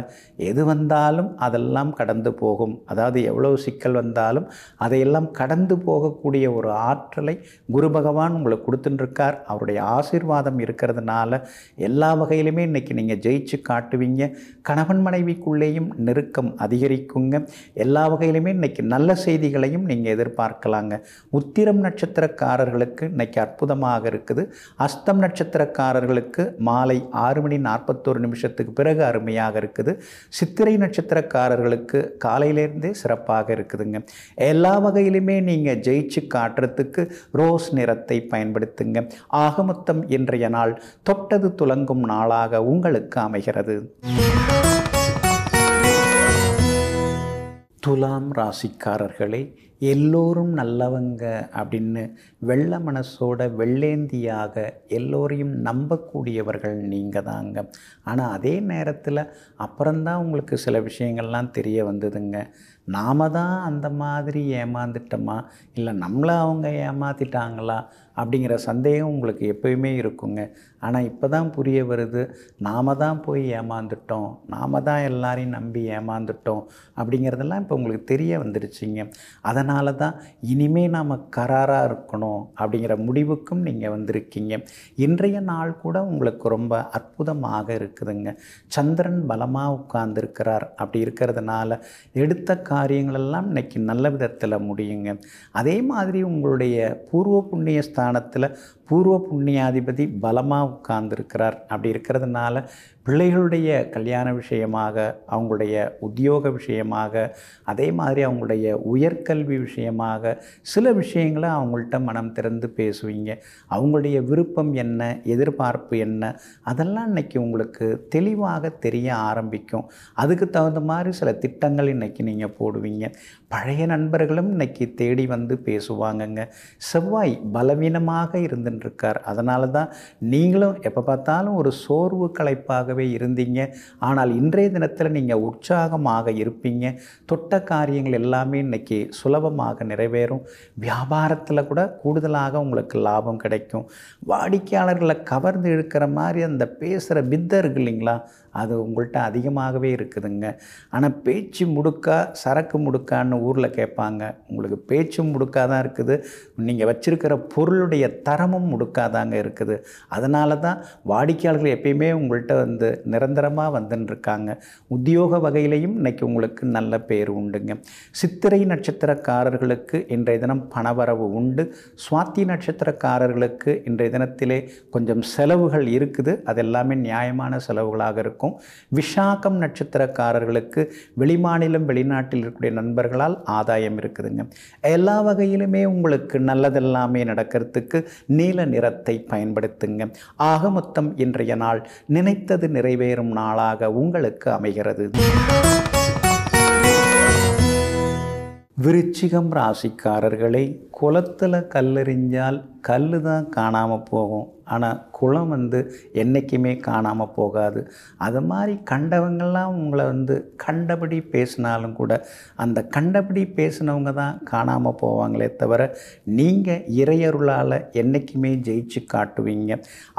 எது வந்தாலும் அதெல்லாம் கடந்து போகும் அதாவது எவ்வளோ சிக்கல் வந்தாலும் அதையெல்லாம் கடந்து போகக்கூடிய ஒரு ஆற்றலை குரு பகவான் உங்களுக்கு கொடுத்துட்டுருக்கார் அவருடைய ஆசீர்வாதம் இருக்கிறதுனால எல்லா வகையிலுமே இன்றைக்கி நீங்கள் ஜெயிச்சு காட்டுவீங்க கணவன் மனைவிக்குள்ளேயும் நெருக்கம் அதிகரிக்குங்க எல்லா வகையிலுமே இன்றைக்கி நல்ல செய்திகளையும் நீங்கள் எதிர்பார்க்கலாங்க உத்திரம் நட்சத்திரக்காரர்களுக்கு இன்றைக்கி அற்புதமாக இருக்குது அஸ்தம் நட்சத்திரக்காரர்களுக்கு மாலை ஆறு மணி நாற்பத்தோரு நிமிஷத்துக்கு பிறகு அருமையாக இருக்குது சித்திரை நட்சத்திரக்காரர்களுக்கு காலையிலேருந்தே சிறப்பாக இருக்குதுங்க எல்லா வகையிலுமே நீங்கள் ஜெயிச்சு காட்டுறதுக்கு ரோஸ் நிறத்தை பயன்படுத்துங்க ஆகமொத்தம் இன்றைய நாள் தொட்டது துலங்கும் நாளாக உங்களுக்கு அமைகிறது துலாம் ராசிக்காரர்களே எல்லோரும் நல்லவங்க அப்படின்னு வெள்ள மனசோட வெள்ளேந்தியாக எல்லோரையும் நம்பக்கூடியவர்கள் நீங்கள் தாங்க ஆனால் அதே நேரத்தில் அப்புறம்தான் உங்களுக்கு சில விஷயங்கள்லாம் தெரிய வந்ததுங்க நாம் தான் அந்த மாதிரி ஏமாந்துட்டோமா இல்லை நம்மளை அவங்க ஏமாற்றிட்டாங்களா அப்படிங்கிற சந்தேகம் உங்களுக்கு எப்போயுமே இருக்குங்க ஆனால் இப்போ தான் புரிய வருது நாம் தான் போய் ஏமாந்துட்டோம் நாம் தான் எல்லாரையும் நம்பி ஏமாந்துட்டோம் அப்படிங்கிறதெல்லாம் இப்போ உங்களுக்கு தெரிய வந்துருச்சிங்க அதனால தான் இனிமேல் நாம் கராராக இருக்கணும் அப்படிங்கிற முடிவுக்கும் நீங்கள் வந்திருக்கீங்க இன்றைய நாள் கூட உங்களுக்கு ரொம்ப அற்புதமாக இருக்குதுங்க சந்திரன் பலமாக உட்கார்ந்துருக்கிறார் அப்படி இருக்கிறதுனால எடுத்த காரியங்களெல்லாம் இன்றைக்கி நல்ல விதத்தில் முடியுங்க அதே மாதிரி உங்களுடைய பூர்வ புண்ணிய ஸ்தானத்தில் பூர்வ புண்ணியாதிபதி பலமாக உட்கார்ந்துருக்கிறார் அப்படி இருக்கிறதுனால பிள்ளைகளுடைய கல்யாண விஷயமாக அவங்களுடைய உத்தியோக விஷயமாக அதே மாதிரி அவங்களுடைய உயர்கல்வி விஷயமாக சில விஷயங்களை அவங்கள்ட்ட மனம் திறந்து பேசுவீங்க அவங்களுடைய விருப்பம் என்ன எதிர்பார்ப்பு என்ன அதெல்லாம் இன்றைக்கி உங்களுக்கு தெளிவாக தெரிய ஆரம்பிக்கும் அதுக்கு தகுந்த மாதிரி சில திட்டங்கள் இன்றைக்கி நீங்கள் போடுவீங்க பழைய நண்பர்களும் இன்றைக்கி தேடி வந்து பேசுவாங்கங்க செவ்வாய் பலவீனமாக இருந்து இருக்கார் அதனால தான் நீங்களும் எப்போ பார்த்தாலும் ஒரு சோர்வு கலைப்பாகவே இருந்தீங்க ஆனால் இன்றைய தினத்தில் நீங்கள் உற்சாகமாக இருப்பீங்க தொட்ட காரியங்கள் எல்லாமே இன்றைக்கி சுலபமாக நிறைவேறும் வியாபாரத்தில் கூட கூடுதலாக உங்களுக்கு லாபம் கிடைக்கும் வாடிக்கையாளர்களை கவர்ந்து இழுக்கிற மாதிரி அந்த பேசுகிற பித்தர் இருக்கு இல்லைங்களா அது உங்கள்கிட்ட அதிகமாகவே இருக்குதுங்க ஆனால் பேச்சு முடுக்கா சரக்கு முடுக்கான்னு ஊரில் கேட்பாங்க உங்களுக்கு பேச்சும் முடுக்காக தான் இருக்குது நீங்கள் வச்சுருக்கிற பொருளுடைய தரமும் முடுக்காதாங்க இருக்குது அதனால தான் வாடிக்கையாளர்கள் எப்பயுமே உங்கள்கிட்ட வந்து நிரந்தரமாக வந்துட்டுருக்காங்க உத்தியோக வகையிலையும் இன்றைக்கி உங்களுக்கு நல்ல பேர் உண்டுங்க சித்திரை நட்சத்திரக்காரர்களுக்கு இன்றைய தினம் பணவரவு உண்டு சுவாத்தி நட்சத்திரக்காரர்களுக்கு இன்றைய தினத்திலே கொஞ்சம் செலவுகள் இருக்குது அதெல்லாமே நியாயமான செலவுகளாக இருக்கும் இருக்கும் விஷாகம் நட்சத்திரக்காரர்களுக்கு வெளிமாநிலம் வெளிநாட்டில் இருக்கக்கூடிய நண்பர்களால் ஆதாயம் இருக்குதுங்க எல்லா வகையிலுமே உங்களுக்கு நல்லதெல்லாமே நடக்கிறதுக்கு நீல நிறத்தை பயன்படுத்துங்க ஆக மொத்தம் இன்றைய நாள் நினைத்தது நிறைவேறும் நாளாக உங்களுக்கு அமைகிறது விருச்சிகம் ராசிக்காரர்களை குளத்தில் கல்லெறிஞ்சால் கல் தான் காணாமல் போகும் ஆனால் குளம் வந்து என்றைக்குமே காணாமல் போகாது அது மாதிரி கண்டவங்கள்லாம் உங்களை வந்து கண்டபடி பேசினாலும் கூட அந்த கண்டபடி பேசினவங்க தான் காணாமல் போவாங்களே தவிர நீங்கள் இறையருளால் என்றைக்குமே ஜெயிச்சு காட்டுவீங்க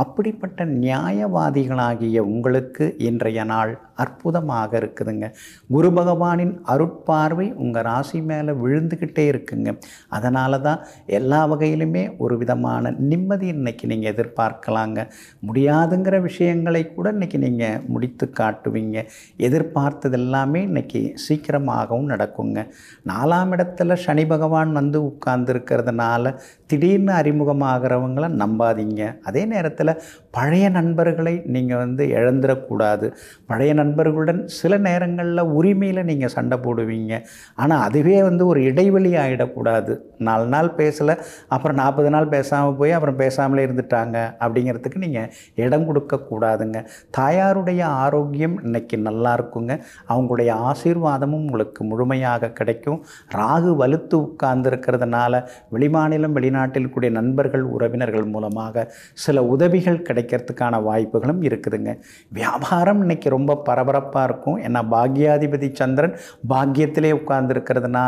அப்படிப்பட்ட நியாயவாதிகளாகிய உங்களுக்கு இன்றைய நாள் அற்புதமாக இருக்குதுங்க குரு பகவானின் அருட்பார்வை உங்கள் ராசி மேலே விழுந்துக்கிட்டே இருக்குங்க அதனால தான் எல்லா வகையிலுமே ஒரு விதமான நிம்மதி இன்றைக்கி நீங்கள் எதிர்பார்க்கலாங்க சொல்கிறாங்க முடியாதுங்கிற விஷயங்களை கூட இன்றைக்கி நீங்கள் முடித்து காட்டுவீங்க எதிர்பார்த்தது எல்லாமே இன்றைக்கி சீக்கிரமாகவும் நடக்குங்க நாலாம் இடத்துல சனி பகவான் வந்து உட்கார்ந்துருக்கிறதுனால திடீர்னு அறிமுகமாகிறவங்கள நம்பாதீங்க அதே நேரத்தில் பழைய நண்பர்களை நீங்கள் வந்து இழந்துடக்கூடாது பழைய நண்பர்களுடன் சில நேரங்களில் உரிமையில் நீங்கள் சண்டை போடுவீங்க ஆனால் அதுவே வந்து ஒரு இடைவெளி ஆகிடக்கூடாது நாலு நாள் பேசலை அப்புறம் நாற்பது நாள் பேசாமல் போய் அப்புறம் பேசாமலே இருந்துட்டாங்க அப்படிங்கிறது அப்படிங்கிறதுக்கு நீங்கள் இடம் கொடுக்கக்கூடாதுங்க தாயாருடைய ஆரோக்கியம் இன்னைக்கு நல்லா இருக்குங்க அவங்களுடைய ஆசீர்வாதமும் உங்களுக்கு முழுமையாக கிடைக்கும் ராகு வலுத்து உட்கார்ந்துருக்கிறதுனால வெளிமாநிலம் வெளிநாட்டில் கூடிய நண்பர்கள் உறவினர்கள் மூலமாக சில உதவிகள் கிடைக்கிறதுக்கான வாய்ப்புகளும் இருக்குதுங்க வியாபாரம் இன்னைக்கு ரொம்ப பரபரப்பாக இருக்கும் ஏன்னா பாக்யாதிபதி சந்திரன் பாக்கியத்திலே உட்கார்ந்துருக்கிறதுனால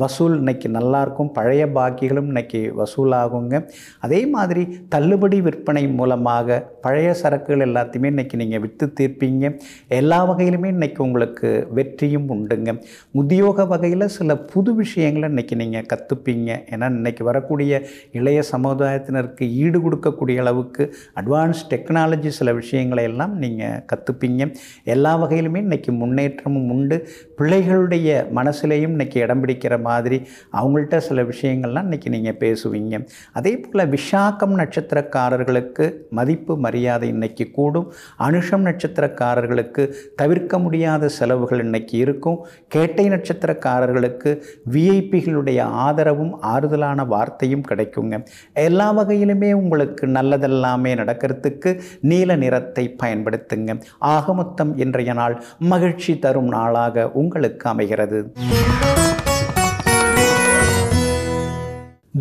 வசூல் இன்னைக்கு நல்லாயிருக்கும் பழைய பாக்கிகளும் இன்னைக்கு வசூலாகுங்க அதே மாதிரி தள்ளுபடி விற்பனை மூலம் மூலமாக பழைய சரக்குகள் எல்லாத்தையுமே இன்றைக்கி நீங்கள் விற்று தீர்ப்பீங்க எல்லா வகையிலுமே இன்றைக்கி உங்களுக்கு வெற்றியும் உண்டுங்க உத்தியோக வகையில் சில புது விஷயங்களை இன்றைக்கி நீங்கள் கற்றுப்பீங்க ஏன்னா இன்றைக்கி வரக்கூடிய இளைய சமுதாயத்தினருக்கு ஈடு கொடுக்கக்கூடிய அளவுக்கு அட்வான்ஸ் டெக்னாலஜி சில விஷயங்களை எல்லாம் நீங்கள் கற்றுப்பீங்க எல்லா வகையிலுமே இன்றைக்கி முன்னேற்றமும் உண்டு பிள்ளைகளுடைய மனசுலேயும் இன்றைக்கி இடம் பிடிக்கிற மாதிரி அவங்கள்ட்ட சில விஷயங்கள்லாம் இன்றைக்கி நீங்கள் பேசுவீங்க அதே போல் விஷாக்கம் நட்சத்திரக்காரர்களுக்கு மதிப்பு மரியாதை இன்னைக்கு கூடும் அனுஷம் நட்சத்திரக்காரர்களுக்கு தவிர்க்க முடியாத செலவுகள் இன்னைக்கு இருக்கும் கேட்டை நட்சத்திரக்காரர்களுக்கு விஐபிகளுடைய ஆதரவும் ஆறுதலான வார்த்தையும் கிடைக்குங்க எல்லா வகையிலுமே உங்களுக்கு நல்லதெல்லாமே நடக்கிறதுக்கு நீல நிறத்தை பயன்படுத்துங்க ஆக மொத்தம் இன்றைய நாள் மகிழ்ச்சி தரும் நாளாக உங்களுக்கு அமைகிறது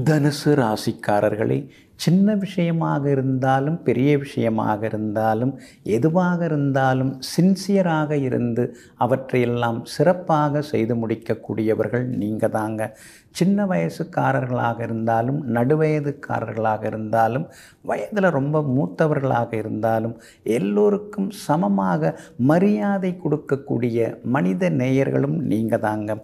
தனுசு ராசிக்காரர்களே சின்ன விஷயமாக இருந்தாலும் பெரிய விஷயமாக இருந்தாலும் எதுவாக இருந்தாலும் சின்சியராக இருந்து அவற்றையெல்லாம் சிறப்பாக செய்து முடிக்கக்கூடியவர்கள் நீங்கள் தாங்க சின்ன வயசுக்காரர்களாக இருந்தாலும் நடுவயதுக்காரர்களாக இருந்தாலும் வயதில் ரொம்ப மூத்தவர்களாக இருந்தாலும் எல்லோருக்கும் சமமாக மரியாதை கொடுக்கக்கூடிய மனித நேயர்களும் நீங்கள் தாங்க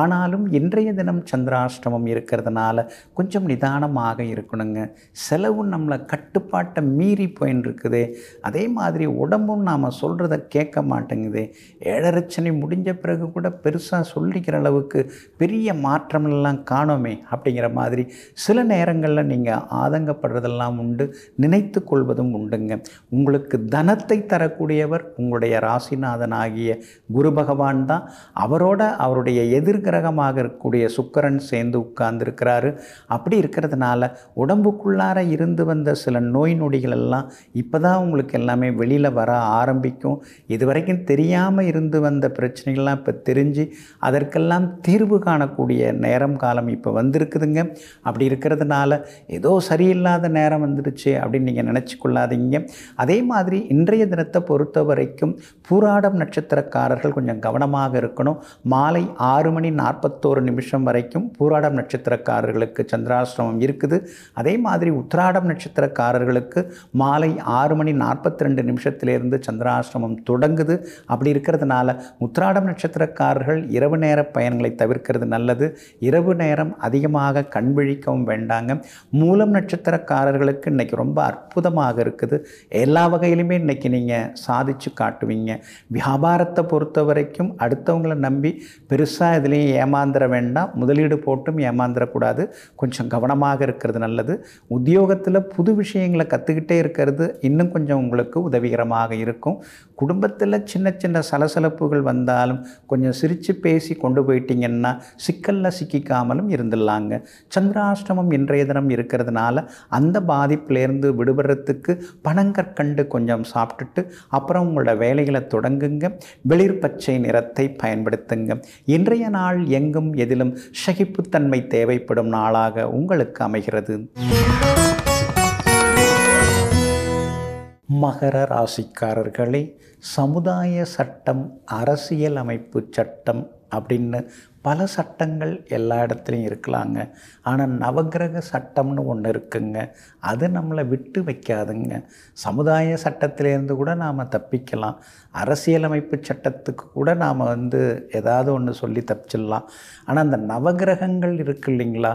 ஆனாலும் இன்றைய தினம் சந்திராஷ்டமம் இருக்கிறதுனால கொஞ்சம் நிதானமாக இருக்கணுங்க செலவும் நம்மளை கட்டுப்பாட்டை மீறி போயின்னு அதே மாதிரி உடம்பும் நாம் சொல்கிறத கேட்க மாட்டேங்குது ஏழரச்சனை முடிஞ்ச பிறகு கூட பெருசாக சொல்லிக்கிற அளவுக்கு பெரிய மாற்றமெல்லாம் காணோமே அப்படிங்கிற மாதிரி சில நேரங்களில் நீங்கள் ஆதங்கப்படுறதெல்லாம் உண்டு நினைத்து கொள்வதும் உண்டுங்க உங்களுக்கு தனத்தை தரக்கூடியவர் உங்களுடைய ராசிநாதன் ஆகிய குரு பகவான் தான் அவரோட அவருடைய எதிர்கிரகமாக இருக்கக்கூடிய சுக்கரன் சேர்ந்து உட்கார்ந்துருக்கிறாரு அப்படி இருக்கிறதுனால உடம்புக்குள்ளார உள்ளார இருந்து வந்த சில நோய் நொடிகள் எல்லாம் இப்போ தான் உங்களுக்கு எல்லாமே வெளியில் வர ஆரம்பிக்கும் இது வரைக்கும் தெரியாமல் இருந்து வந்த பிரச்சனைகள்லாம் இப்போ தெரிஞ்சு அதற்கெல்லாம் தீர்வு காணக்கூடிய நேரம் காலம் இப்போ வந்திருக்குதுங்க அப்படி இருக்கிறதுனால ஏதோ சரியில்லாத நேரம் வந்துடுச்சு அப்படின்னு நீங்கள் நினச்சி கொள்ளாதீங்க அதே மாதிரி இன்றைய தினத்தை பொறுத்த வரைக்கும் பூராடம் நட்சத்திரக்காரர்கள் கொஞ்சம் கவனமாக இருக்கணும் மாலை ஆறு மணி நாற்பத்தோரு நிமிஷம் வரைக்கும் பூராடம் நட்சத்திரக்காரர்களுக்கு சந்திராசிரமம் இருக்குது அதே மாதிரி உத்ராடம் நட்சத்திரக்காரர்களுக்கு மாலை ஆறு மணி நாற்பத்தி ரெண்டு நிமிஷத்திலேருந்து சந்திராசிரமம் தொடங்குது அப்படி இருக்கிறதுனால உத்ராடம் நட்சத்திரக்காரர்கள் இரவு நேர பயன்களை தவிர்க்கிறது நல்லது இரவு நேரம் அதிகமாக கண் விழிக்கவும் வேண்டாங்க மூலம் நட்சத்திரக்காரர்களுக்கு இன்றைக்கி ரொம்ப அற்புதமாக இருக்குது எல்லா வகையிலுமே இன்றைக்கி நீங்கள் சாதித்து காட்டுவீங்க வியாபாரத்தை பொறுத்த வரைக்கும் அடுத்தவங்களை நம்பி பெருசாக இதுலேயும் ஏமாந்துட வேண்டாம் முதலீடு போட்டும் ஏமாந்துடக்கூடாது கொஞ்சம் கவனமாக இருக்கிறது நல்லது உத்தியோகத்தில் புது விஷயங்களை கற்றுக்கிட்டே இருக்கிறது இன்னும் கொஞ்சம் உங்களுக்கு உதவிகரமாக இருக்கும் குடும்பத்தில் சின்ன சின்ன சலசலப்புகள் வந்தாலும் கொஞ்சம் சிரித்து பேசி கொண்டு போயிட்டீங்கன்னா சிக்கலில் சிக்கிக்காமலும் இருந்துடலாங்க சந்திராஷ்டமம் இன்றைய தினம் இருக்கிறதுனால அந்த பாதிப்பிலேருந்து விடுபடுறதுக்கு பணங்கற்கண்டு கொஞ்சம் சாப்பிட்டுட்டு அப்புறம் உங்களோட வேலைகளை தொடங்குங்க வெளிர் பச்சை நிறத்தை பயன்படுத்துங்க இன்றைய நாள் எங்கும் எதிலும் சகிப்புத்தன்மை தேவைப்படும் நாளாக உங்களுக்கு அமைகிறது மகர ராசிக்காரர்களே சமுதாய சட்டம் அரசியல் அமைப்பு சட்டம் அப்படின்னு பல சட்டங்கள் எல்லா இடத்துலையும் இருக்கலாங்க ஆனால் நவகிரக சட்டம்னு ஒன்று இருக்குங்க அது நம்மளை விட்டு வைக்காதுங்க சமுதாய சட்டத்திலேருந்து கூட நாம் தப்பிக்கலாம் அரசியலமைப்பு சட்டத்துக்கு கூட நாம் வந்து ஏதாவது ஒன்று சொல்லி தப்பிச்சிடலாம் ஆனால் அந்த நவகிரகங்கள் இருக்கு இல்லைங்களா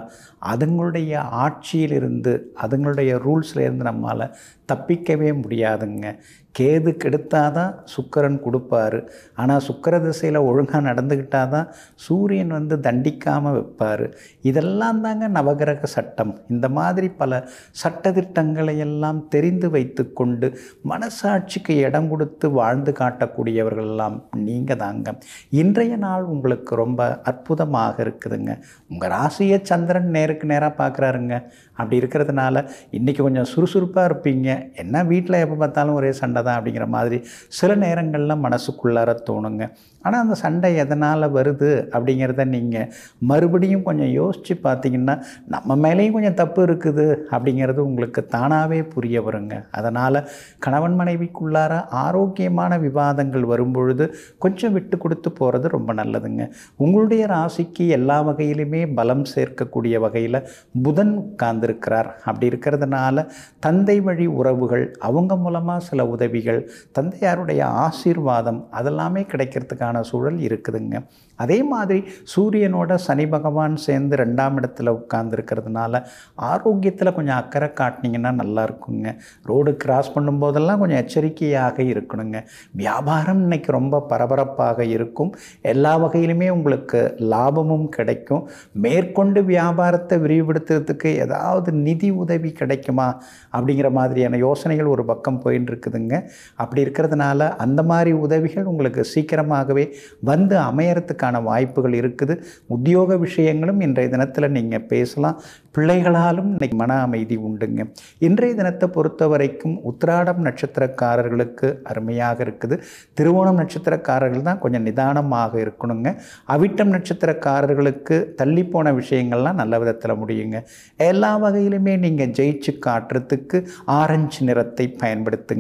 அதுங்களுடைய ஆட்சியிலிருந்து அதுங்களுடைய ரூல்ஸ்லேருந்து நம்மால் தப்பிக்கவே முடியாதுங்க கேது கெடுத்தால் தான் சுக்கரன் கொடுப்பார் ஆனால் சுக்கர திசையில் ஒழுங்காக நடந்துக்கிட்டால் தான் சூரியன் வந்து தண்டிக்காமல் வைப்பார் இதெல்லாம் தாங்க நவகிரக சட்டம் இந்த மாதிரி பல சட்டத்திட்டங்களை எல்லாம் தெரிந்து வைத்து கொண்டு மனசாட்சிக்கு இடம் கொடுத்து வாழ்ந்து காட்டக்கூடியவர்கள் எல்லாம் நீங்கள் தாங்க இன்றைய நாள் உங்களுக்கு ரொம்ப அற்புதமாக இருக்குதுங்க உங்கள் ராசியை சந்திரன் நேர் நேருக்கு நேராக பார்க்குறாருங்க அப்படி இருக்கிறதுனால இன்றைக்கி கொஞ்சம் சுறுசுறுப்பாக இருப்பீங்க என்ன வீட்டில் எப்போ பார்த்தாலும் ஒரே சண்டை தான் அப்படிங்கிற மாதிரி சில நேரங்களில் மனசுக்குள்ளார தோணுங்க ஆனால் அந்த சண்டை எதனால் வருது அப்படிங்கிறத நீங்கள் மறுபடியும் கொஞ்சம் யோசித்து பார்த்தீங்கன்னா நம்ம மேலேயும் கொஞ்சம் தப்பு இருக்குது அப்படிங்கிறது உங்களுக்கு தானாகவே புரிய வருங்க அதனால் கணவன் மனைவிக்குள்ளார ஆரோக்கியமான விவாதங்கள் வரும்பொழுது கொஞ்சம் விட்டு கொடுத்து போகிறது ரொம்ப நல்லதுங்க உங்களுடைய ராசிக்கு எல்லா வகையிலுமே பலம் சேர்க்கக்கூடிய வகையில் புதன் உட்கார்ந்துருக்கிறார் அப்படி இருக்கிறதுனால தந்தை வழி உறவுகள் அவங்க மூலமாக சில உதவிகள் தந்தையாருடைய ஆசீர்வாதம் அதெல்லாமே கிடைக்கிறதுக்கான சூழல் இருக்குதுங்க அதே மாதிரி சூரியனோட சனி பகவான் சேர்ந்து ரெண்டாம் இடத்துல உட்காந்துருக்கிறதுனால ஆரோக்கியத்தில் கொஞ்சம் அக்கறை காட்டினீங்கன்னா நல்லா இருக்குங்க ரோடு கிராஸ் பண்ணும்போதெல்லாம் கொஞ்சம் எச்சரிக்கையாக இருக்கணுங்க வியாபாரம் இன்னைக்கு ரொம்ப பரபரப்பாக இருக்கும் எல்லா வகையிலுமே உங்களுக்கு லாபமும் கிடைக்கும் மேற்கொண்டு வியாபாரத்தை விரிவுபடுத்துறதுக்கு ஏதாவது நிதி உதவி கிடைக்குமா அப்படிங்கிற மாதிரியான யோசனைகள் ஒரு பக்கம் போயின்னு இருக்குதுங்க அப்படி இருக்கிறதுனால அந்த மாதிரி உதவிகள் உங்களுக்கு சீக்கிரமாகவே வந்து அமையறதுக்கு வாய்ப்புகள் இருக்குது உத்தியோக விஷயங்களும் இன்றைய தினத்தில் நீங்கள் பேசலாம் பிள்ளைகளாலும் இன்னைக்கு மன அமைதி உண்டுங்க இன்றைய தினத்தை பொறுத்த வரைக்கும் உத்திராடம் நட்சத்திரக்காரர்களுக்கு அருமையாக இருக்குது திருவோணம் நட்சத்திரக்காரர்கள் தான் கொஞ்சம் நிதானமாக இருக்கணுங்க அவிட்டம் நட்சத்திரக்காரர்களுக்கு தள்ளி போன விஷயங்கள்லாம் நல்ல விதத்தில் முடியுங்க எல்லா வகையிலுமே நீங்கள் ஜெயிச்சு காட்டுறதுக்கு ஆரஞ்சு நிறத்தை பயன்படுத்துங்க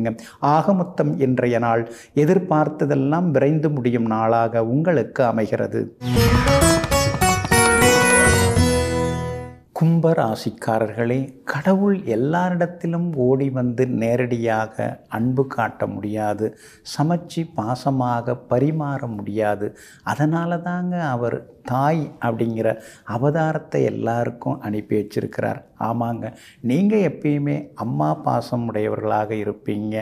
ஆகமொத்தம் இன்றைய நாள் எதிர்பார்த்ததெல்லாம் விரைந்து முடியும் நாளாக உங்களுக்கு அமைகிறது கும்பராசிக்காரர்களே கடவுள் எல்லாரிடத்திலும் ஓடி வந்து நேரடியாக அன்பு காட்ட முடியாது சமைச்சி பாசமாக பரிமாற முடியாது அதனால தாங்க அவர் தாய் அப்படிங்கிற அவதாரத்தை எல்லாருக்கும் அனுப்பி வச்சிருக்கிறார் ஆமாங்க நீங்கள் எப்பயுமே அம்மா பாசம் உடையவர்களாக இருப்பீங்க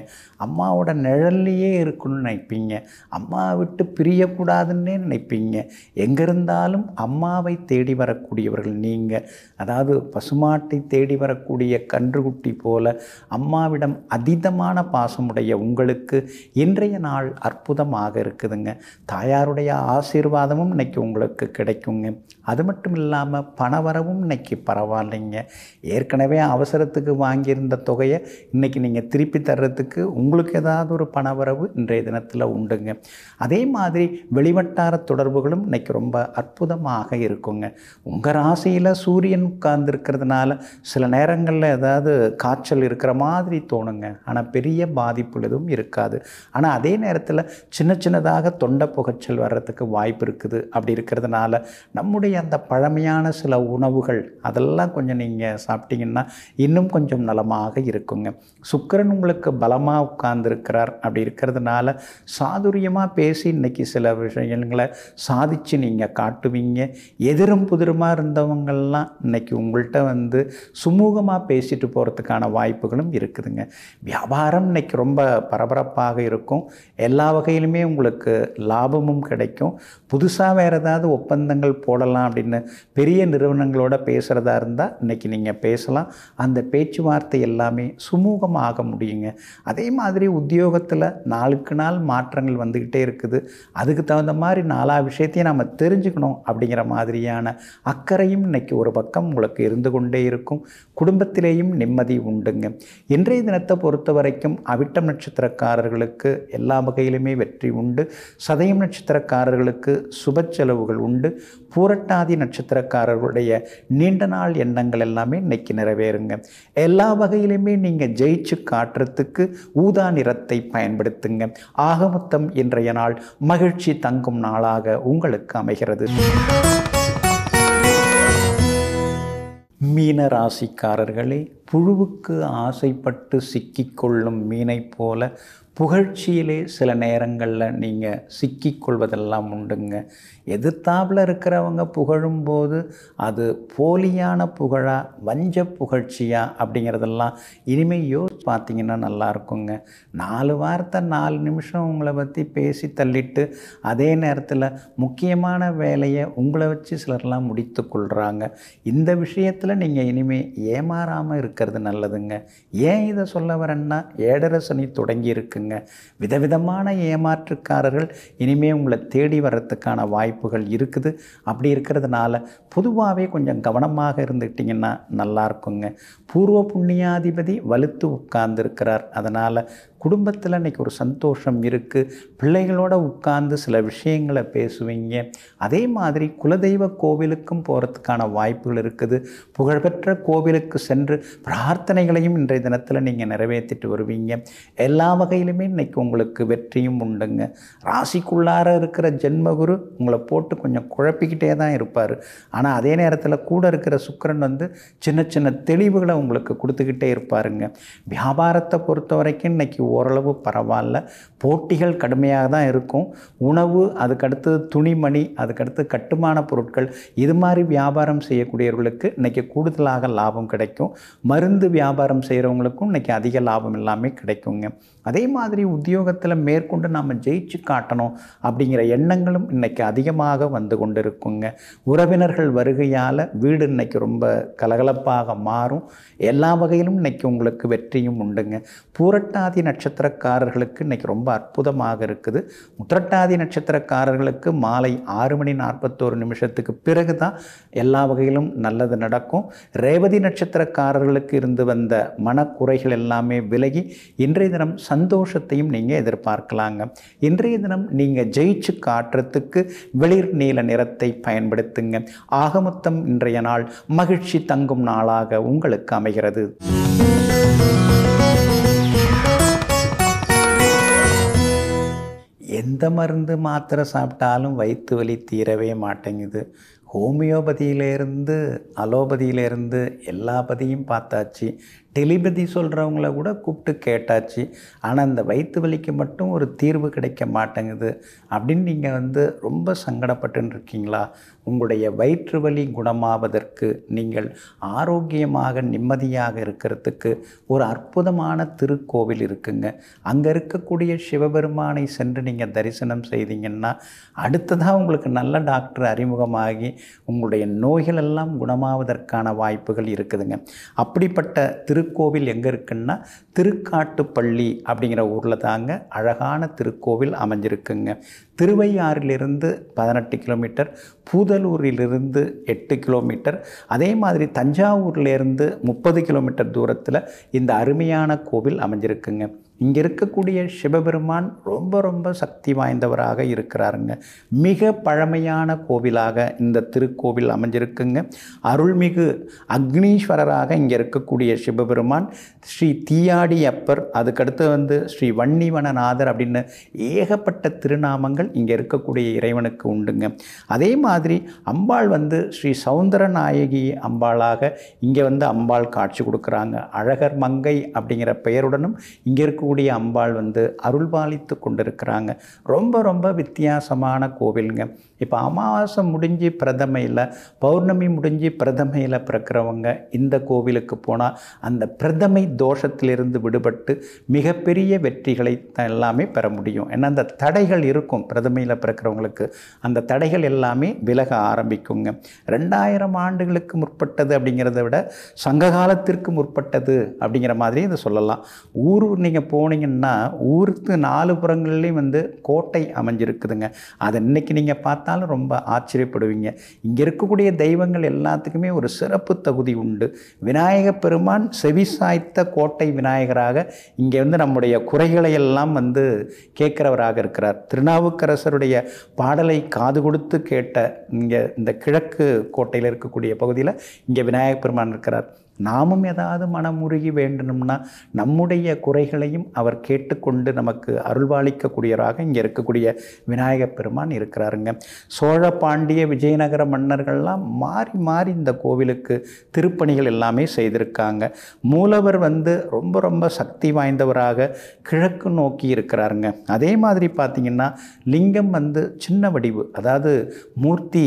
அம்மாவோட நிழல்லையே இருக்கணும்னு நினைப்பீங்க அம்மா விட்டு பிரியக்கூடாதுன்னே நினைப்பீங்க எங்கே இருந்தாலும் அம்மாவை தேடி வரக்கூடியவர்கள் நீங்கள் அதாவது பசுமாட்டை தேடி வரக்கூடிய கன்றுகுட்டி போல அம்மாவிடம் அதீதமான பாசமுடைய உங்களுக்கு இன்றைய நாள் அற்புதமாக இருக்குதுங்க தாயாருடைய ஆசீர்வாதமும் இன்றைக்கி உங்களுக்கு கிடைக்குங்க அது மட்டும் இல்லாமல் பணவரவும் இன்றைக்கி பரவாயில்லைங்க ஏற்கனவே அவசரத்துக்கு வாங்கியிருந்த தொகையை இன்றைக்கி நீங்கள் திருப்பி தர்றதுக்கு உங்களுக்கு ஏதாவது ஒரு பணவரவு இன்றைய தினத்தில் உண்டுங்க அதே மாதிரி வெளிவட்டார தொடர்புகளும் இன்றைக்கி ரொம்ப அற்புதமாக இருக்குங்க உங்கள் ராசியில் சூரியன் உட்கார்ந்துருக்கிறதுனால சில நேரங்களில் ஏதாவது காய்ச்சல் இருக்கிற மாதிரி தோணுங்க ஆனால் பெரிய பாதிப்பு எதுவும் இருக்காது ஆனால் அதே நேரத்தில் சின்ன சின்னதாக தொண்டை புகைச்சல் வர்றதுக்கு வாய்ப்பு இருக்குது அப்படி இருக்கிறதுனால நம்முடைய அந்த பழமையான சில உணவுகள் அதெல்லாம் கொஞ்சம் நீங்கள் சாப்பிட்டீங்கன்னா இன்னும் கொஞ்சம் நலமாக இருக்குங்க சுக்கரன் உங்களுக்கு பலமாக உட்கார்ந்துருக்கிறார் அப்படி இருக்கிறதுனால சாதுரியமாக பேசி இன்றைக்கி சில விஷயங்களை சாதித்து நீங்கள் காட்டுவீங்க எதிரும் புதிரமாக இருந்தவங்கள்லாம் இன்றைக்கி உங்கள்கிட்ட வந்து சுமூகமாக பேசிட்டு போகிறதுக்கான வாய்ப்புகளும் இருக்குதுங்க வியாபாரம் இன்றைக்கி ரொம்ப பரபரப்பாக இருக்கும் எல்லா வகையிலுமே உங்களுக்கு லாபமும் கிடைக்கும் புதுசாக வேறு ஏதாவது ஒப்பந்தங்கள் போடலாம் அப்படின்னு பெரிய நிறுவனங்களோட பேசுகிறதா இருந்தால் இன்றைக்கி நீங்கள் நீங்கள் பேசலாம் அந்த பேச்சுவார்த்தை எல்லாமே சுமூகமாக முடியுங்க அதே மாதிரி உத்தியோகத்தில் நாளுக்கு நாள் மாற்றங்கள் வந்துக்கிட்டே இருக்குது அதுக்கு தகுந்த மாதிரி நாலா விஷயத்தையும் நம்ம தெரிஞ்சுக்கணும் அப்படிங்கிற மாதிரியான அக்கறையும் இன்றைக்கி ஒரு பக்கம் உங்களுக்கு இருந்து கொண்டே இருக்கும் குடும்பத்திலேயும் நிம்மதி உண்டுங்க இன்றைய தினத்தை பொறுத்த வரைக்கும் அவிட்டம் நட்சத்திரக்காரர்களுக்கு எல்லா வகையிலுமே வெற்றி உண்டு சதயம் நட்சத்திரக்காரர்களுக்கு சுப செலவுகள் உண்டு பூரட்டாதி நட்சத்திரக்காரர்களுடைய நீண்ட நாள் எண்ணங்கள் எல்லாமே இன்னைக்கு நிறைவேறுங்க எல்லா வகையிலுமே நீங்கள் ஜெயிச்சு காட்டுறதுக்கு ஊதா நிறத்தை பயன்படுத்துங்க ஆகமொத்தம் இன்றைய நாள் மகிழ்ச்சி தங்கும் நாளாக உங்களுக்கு அமைகிறது மீன ராசிக்காரர்களே புழுவுக்கு ஆசைப்பட்டு சிக்கிக்கொள்ளும் மீனைப் போல புகழ்ச்சியிலே சில நேரங்களில் நீங்கள் சிக்கிக்கொள்வதெல்லாம் உண்டுங்க எதிர்த்தாப்பில் இருக்கிறவங்க புகழும்போது அது போலியான புகழா வஞ்ச புகழ்ச்சியா அப்படிங்கிறதெல்லாம் இனிமேல் யோசிச்சு பார்த்தீங்கன்னா நல்லா இருக்குங்க நாலு வார்த்தை நாலு நிமிஷம் உங்களை பற்றி பேசி தள்ளிட்டு அதே நேரத்தில் முக்கியமான வேலையை உங்களை வச்சு சிலர்லாம் முடித்து கொள்கிறாங்க இந்த விஷயத்தில் நீங்கள் இனிமேல் ஏமாறாமல் இருக்கிறது நல்லதுங்க ஏன் இதை சொல்ல வரேன்னா ஏடரசனி தொடங்கியிருக்குங்க பாருங்க விதவிதமான ஏமாற்றுக்காரர்கள் இனிமேல் உங்களை தேடி வர்றதுக்கான வாய்ப்புகள் இருக்குது அப்படி இருக்கிறதுனால பொதுவாகவே கொஞ்சம் கவனமாக இருந்துக்கிட்டிங்கன்னா நல்லா இருக்குங்க பூர்வ புண்ணியாதிபதி வலுத்து உட்கார்ந்துருக்கிறார் அதனால் குடும்பத்தில் இன்றைக்கி ஒரு சந்தோஷம் இருக்குது பிள்ளைகளோட உட்கார்ந்து சில விஷயங்களை பேசுவீங்க அதே மாதிரி குலதெய்வ கோவிலுக்கும் போகிறதுக்கான வாய்ப்புகள் இருக்குது புகழ்பெற்ற கோவிலுக்கு சென்று பிரார்த்தனைகளையும் இன்றைய தினத்தில் நீங்கள் நிறைவேற்றிட்டு வருவீங்க எல்லா வகையிலுமே இன்றைக்கி உங்களுக்கு வெற்றியும் உண்டுங்க ராசிக்குள்ளார இருக்கிற ஜென்மகுரு உங்களை போட்டு கொஞ்சம் குழப்பிக்கிட்டே தான் இருப்பார் ஆனால் அதே நேரத்தில் கூட இருக்கிற சுக்கரன் வந்து சின்ன சின்ன தெளிவுகளை உங்களுக்கு கொடுத்துக்கிட்டே இருப்பாருங்க வியாபாரத்தை பொறுத்த வரைக்கும் இன்றைக்கி ஓரளவு பரவாயில்ல போட்டிகள் கடுமையாக தான் இருக்கும் உணவு அதுக்கடுத்து துணிமணி அதுக்கடுத்து கட்டுமான பொருட்கள் இது மாதிரி வியாபாரம் செய்யக்கூடியவர்களுக்கு இன்றைக்கி கூடுதலாக லாபம் கிடைக்கும் மருந்து வியாபாரம் செய்கிறவங்களுக்கும் இன்றைக்கி அதிக லாபம் எல்லாமே கிடைக்குங்க அதே மாதிரி உத்தியோகத்தில் மேற்கொண்டு நாம் ஜெயிச்சு காட்டணும் அப்படிங்கிற எண்ணங்களும் இன்றைக்கி அதிகமாக வந்து கொண்டு இருக்குங்க உறவினர்கள் வருகையால் வீடு இன்றைக்கி ரொம்ப கலகலப்பாக மாறும் எல்லா வகையிலும் இன்றைக்கி உங்களுக்கு வெற்றியும் உண்டுங்க பூரட்டாதி நட்சத்திரம் நட்சத்திரக்காரர்களுக்கு இன்றைக்கி ரொம்ப அற்புதமாக இருக்குது முத்திரட்டாதி நட்சத்திரக்காரர்களுக்கு மாலை ஆறு மணி நாற்பத்தோரு நிமிஷத்துக்கு பிறகு தான் எல்லா வகையிலும் நல்லது நடக்கும் ரேவதி நட்சத்திரக்காரர்களுக்கு இருந்து வந்த மனக்குறைகள் எல்லாமே விலகி இன்றைய தினம் சந்தோஷத்தையும் நீங்கள் எதிர்பார்க்கலாங்க இன்றைய தினம் நீங்கள் ஜெயிச்சு காட்டுறதுக்கு வெளிர் நீல நிறத்தை பயன்படுத்துங்க ஆகமொத்தம் இன்றைய நாள் மகிழ்ச்சி தங்கும் நாளாக உங்களுக்கு அமைகிறது எந்த மருந்து மாத்திரை சாப்பிட்டாலும் வயிற்று வலி தீரவே மாட்டேங்குது ஹோமியோபதியிலேருந்து அலோபதியிலேருந்து எல்லா பதியும் பார்த்தாச்சு டெலிபதி சொல்கிறவங்கள கூட கூப்பிட்டு கேட்டாச்சு ஆனால் அந்த வயிற்று வலிக்கு மட்டும் ஒரு தீர்வு கிடைக்க மாட்டேங்குது அப்படின்னு நீங்கள் வந்து ரொம்ப சங்கடப்பட்டுன்னு இருக்கீங்களா உங்களுடைய வயிற்று வலி குணமாவதற்கு நீங்கள் ஆரோக்கியமாக நிம்மதியாக இருக்கிறதுக்கு ஒரு அற்புதமான திருக்கோவில் இருக்குங்க அங்கே இருக்கக்கூடிய சிவபெருமானை சென்று நீங்கள் தரிசனம் செய்தீங்கன்னா அடுத்ததாக உங்களுக்கு நல்ல டாக்டர் அறிமுகமாகி உங்களுடைய நோய்களெல்லாம் குணமாவதற்கான வாய்ப்புகள் இருக்குதுங்க அப்படிப்பட்ட திரு திருக்கோவில் எங்கே இருக்குன்னா திருக்காட்டுப்பள்ளி அப்படிங்கிற ஊரில் தாங்க அழகான திருக்கோவில் அமைஞ்சிருக்குங்க திருவையாறிலிருந்து பதினெட்டு கிலோமீட்டர் பூதலூரிலிருந்து எட்டு கிலோமீட்டர் அதே மாதிரி தஞ்சாவூர்லேருந்து முப்பது கிலோமீட்டர் தூரத்தில் இந்த அருமையான கோவில் அமைஞ்சிருக்குங்க இங்கே இருக்கக்கூடிய சிவபெருமான் ரொம்ப ரொம்ப சக்தி வாய்ந்தவராக இருக்கிறாருங்க மிக பழமையான கோவிலாக இந்த திருக்கோவில் அமைஞ்சிருக்குங்க அருள்மிகு அக்னீஸ்வரராக இங்கே இருக்கக்கூடிய சிவபெருமான் ஸ்ரீ தீயாடி அப்பர் அதுக்கடுத்து வந்து ஸ்ரீ வன்னிவனநாதர் அப்படின்னு ஏகப்பட்ட திருநாமங்கள் இங்கே இருக்கக்கூடிய இறைவனுக்கு உண்டுங்க அதே மாதிரி அம்பாள் வந்து ஸ்ரீ சௌந்தரநாயகி அம்பாளாக இங்கே வந்து அம்பாள் காட்சி கொடுக்குறாங்க அழகர் மங்கை அப்படிங்கிற பெயருடனும் இங்கே இருக்க இருக்கக்கூடிய அம்பாள் வந்து அருள்பாலித்து கொண்டிருக்கிறாங்க ரொம்ப ரொம்ப வித்தியாசமான கோவிலுங்க இப்போ அமாவாசை முடிஞ்சு பிரதமையில் பௌர்ணமி முடிஞ்சு பிரதமையில் பிறக்கிறவங்க இந்த கோவிலுக்கு போனால் அந்த பிரதமை தோஷத்திலிருந்து விடுபட்டு மிகப்பெரிய வெற்றிகளை எல்லாமே பெற முடியும் ஏன்னா அந்த தடைகள் இருக்கும் பிரதமையில் பிறக்கிறவங்களுக்கு அந்த தடைகள் எல்லாமே விலக ஆரம்பிக்குங்க ரெண்டாயிரம் ஆண்டுகளுக்கு முற்பட்டது அப்படிங்கிறத விட சங்க காலத்திற்கு முற்பட்டது அப்படிங்கிற மாதிரி இதை சொல்லலாம் ஊர் நீங்கள் போனீங்கன்னா ஊருக்கு நாலு புறங்கள்லேயும் வந்து கோட்டை அமைஞ்சிருக்குதுங்க அதை இன்றைக்கி நீங்கள் பார்த்தா நினச்சாலும் ரொம்ப ஆச்சரியப்படுவீங்க இங்கே இருக்கக்கூடிய தெய்வங்கள் எல்லாத்துக்குமே ஒரு சிறப்பு தகுதி உண்டு விநாயக பெருமான் செவி சாய்த்த கோட்டை விநாயகராக இங்கே வந்து நம்முடைய குறைகளை எல்லாம் வந்து கேட்குறவராக இருக்கிறார் திருநாவுக்கரசருடைய பாடலை காது கொடுத்து கேட்ட இங்கே இந்த கிழக்கு கோட்டையில் இருக்கக்கூடிய பகுதியில் இங்கே விநாயகப் பெருமான் இருக்கிறார் நாமும் ஏதாவது மனமுருகி வேண்டணும்னா நம்முடைய குறைகளையும் அவர் கேட்டுக்கொண்டு நமக்கு அருள்வாளிக்கக்கூடியவராக இங்கே இருக்கக்கூடிய விநாயகப் பெருமான் இருக்கிறாருங்க சோழ பாண்டிய விஜயநகர மன்னர்கள்லாம் மாறி மாறி இந்த கோவிலுக்கு திருப்பணிகள் எல்லாமே செய்திருக்காங்க மூலவர் வந்து ரொம்ப ரொம்ப சக்தி வாய்ந்தவராக கிழக்கு நோக்கி இருக்கிறாருங்க அதே மாதிரி பார்த்திங்கன்னா லிங்கம் வந்து சின்ன வடிவு அதாவது மூர்த்தி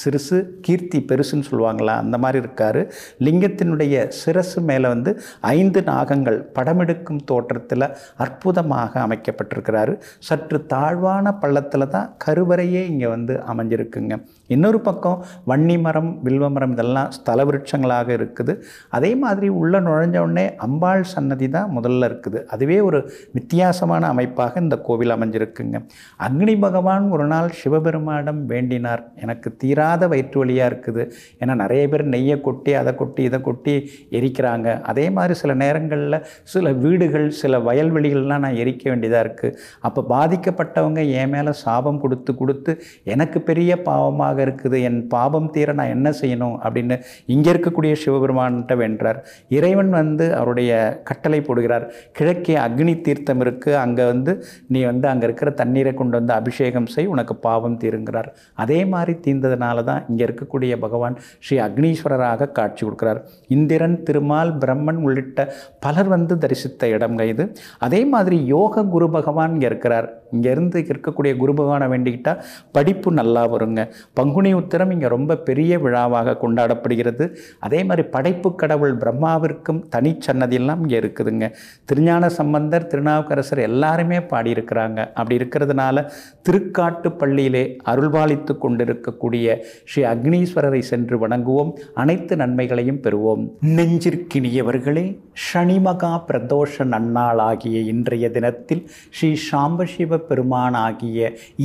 சிறுசு கீர்த்தி பெருசுன்னு சொல்லுவாங்களா அந்த மாதிரி இருக்கார் லிங்கத்தினுடைய சிரசு மேலே வந்து ஐந்து நாகங்கள் படமெடுக்கும் தோற்றத்தில் அற்புதமாக அமைக்கப்பட்டிருக்கிறாரு சற்று தாழ்வான பள்ளத்தில் தான் கருவறையே இங்கே வந்து அமைஞ்சிருக்குங்க இன்னொரு பக்கம் வன்னி மரம் வில்வ மரம் இதெல்லாம் ஸ்தல விருட்சங்களாக இருக்குது அதே மாதிரி உள்ளே நுழைஞ்ச உடனே அம்பாள் சன்னதி தான் முதல்ல இருக்குது அதுவே ஒரு வித்தியாசமான அமைப்பாக இந்த கோவில் அமைஞ்சிருக்குங்க அக்னி பகவான் ஒரு நாள் சிவபெருமானம் வேண்டினார் எனக்கு தீராத வயிற்று வழியாக இருக்குது ஏன்னா நிறைய பேர் நெய்யை கொட்டி அதை கொட்டி இதை கொட்டி எரிக்கிறாங்க அதே மாதிரி சில நேரங்களில் சில வீடுகள் சில வயல்வெளிகள்லாம் நான் எரிக்க வேண்டியதாக இருக்குது அப்போ பாதிக்கப்பட்டவங்க என் மேலே சாபம் கொடுத்து கொடுத்து எனக்கு பெரிய பாவமாக இருக்குது என் பாபம் தீர நான் என்ன செய்யணும் அப்படின்னு இங்கே இருக்கக்கூடிய சிவபெருமான்கிட்ட வென்றார் இறைவன் வந்து அவருடைய கட்டளை போடுகிறார் கிழக்கே அக்னி தீர்த்தம் இருக்குது அங்கே வந்து நீ வந்து அங்கே இருக்கிற தண்ணீரை கொண்டு வந்து அபிஷேகம் செய் உனக்கு பாவம் தீருங்கிறார் அதே மாதிரி தீர்ந்ததுனால தான் இங்கே இருக்கக்கூடிய பகவான் ஸ்ரீ அக்னீஸ்வரராக காட்சி கொடுக்கிறார் இந்திரன் திருமால் பிரம்மன் உள்ளிட்ட பலர் வந்து தரிசித்த இடம் இது அதே மாதிரி யோக குரு பகவான் இங்கே இருக்கிறார் இங்கேருந்து இருக்கக்கூடிய குரு பகவானை வேண்டிக்கிட்டால் படிப்பு நல்லா வருங்க பங்கு பங்குனி உத்திரம் இங்கே ரொம்ப பெரிய விழாவாக கொண்டாடப்படுகிறது அதே மாதிரி படைப்பு கடவுள் பிரம்மாவிற்கும் தனிச்சன்னதியெல்லாம் இங்கே இருக்குதுங்க திருஞான சம்பந்தர் திருநாவுக்கரசர் எல்லாருமே பாடியிருக்கிறாங்க அப்படி இருக்கிறதுனால திருக்காட்டு பள்ளியிலே அருள்பாலித்து கொண்டிருக்கக்கூடிய ஸ்ரீ அக்னீஸ்வரரை சென்று வணங்குவோம் அனைத்து நன்மைகளையும் பெறுவோம் நெஞ்சிற்கினியவர்களே ஷனிமகா பிரதோஷ நன்னாள் ஆகிய இன்றைய தினத்தில் ஸ்ரீ சாம்பசிவ பெருமானாகிய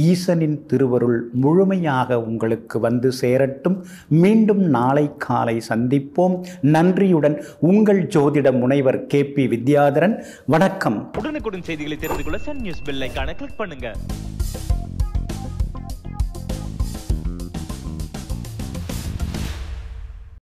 ஈசனின் திருவருள் முழுமையாக உங்களுக்கு உங்களுக்கு வந்து சேரட்டும் மீண்டும் நாளை காலை சந்திப்போம் நன்றியுடன் உங்கள் ஜோதிட முனைவர் கே பி வித்யாதரன் வணக்கம் உடனுக்குடன் செய்திகளை தெரிந்து கொள்ள சன் நியூஸ் பெல் கிளிக் பண்ணுங்க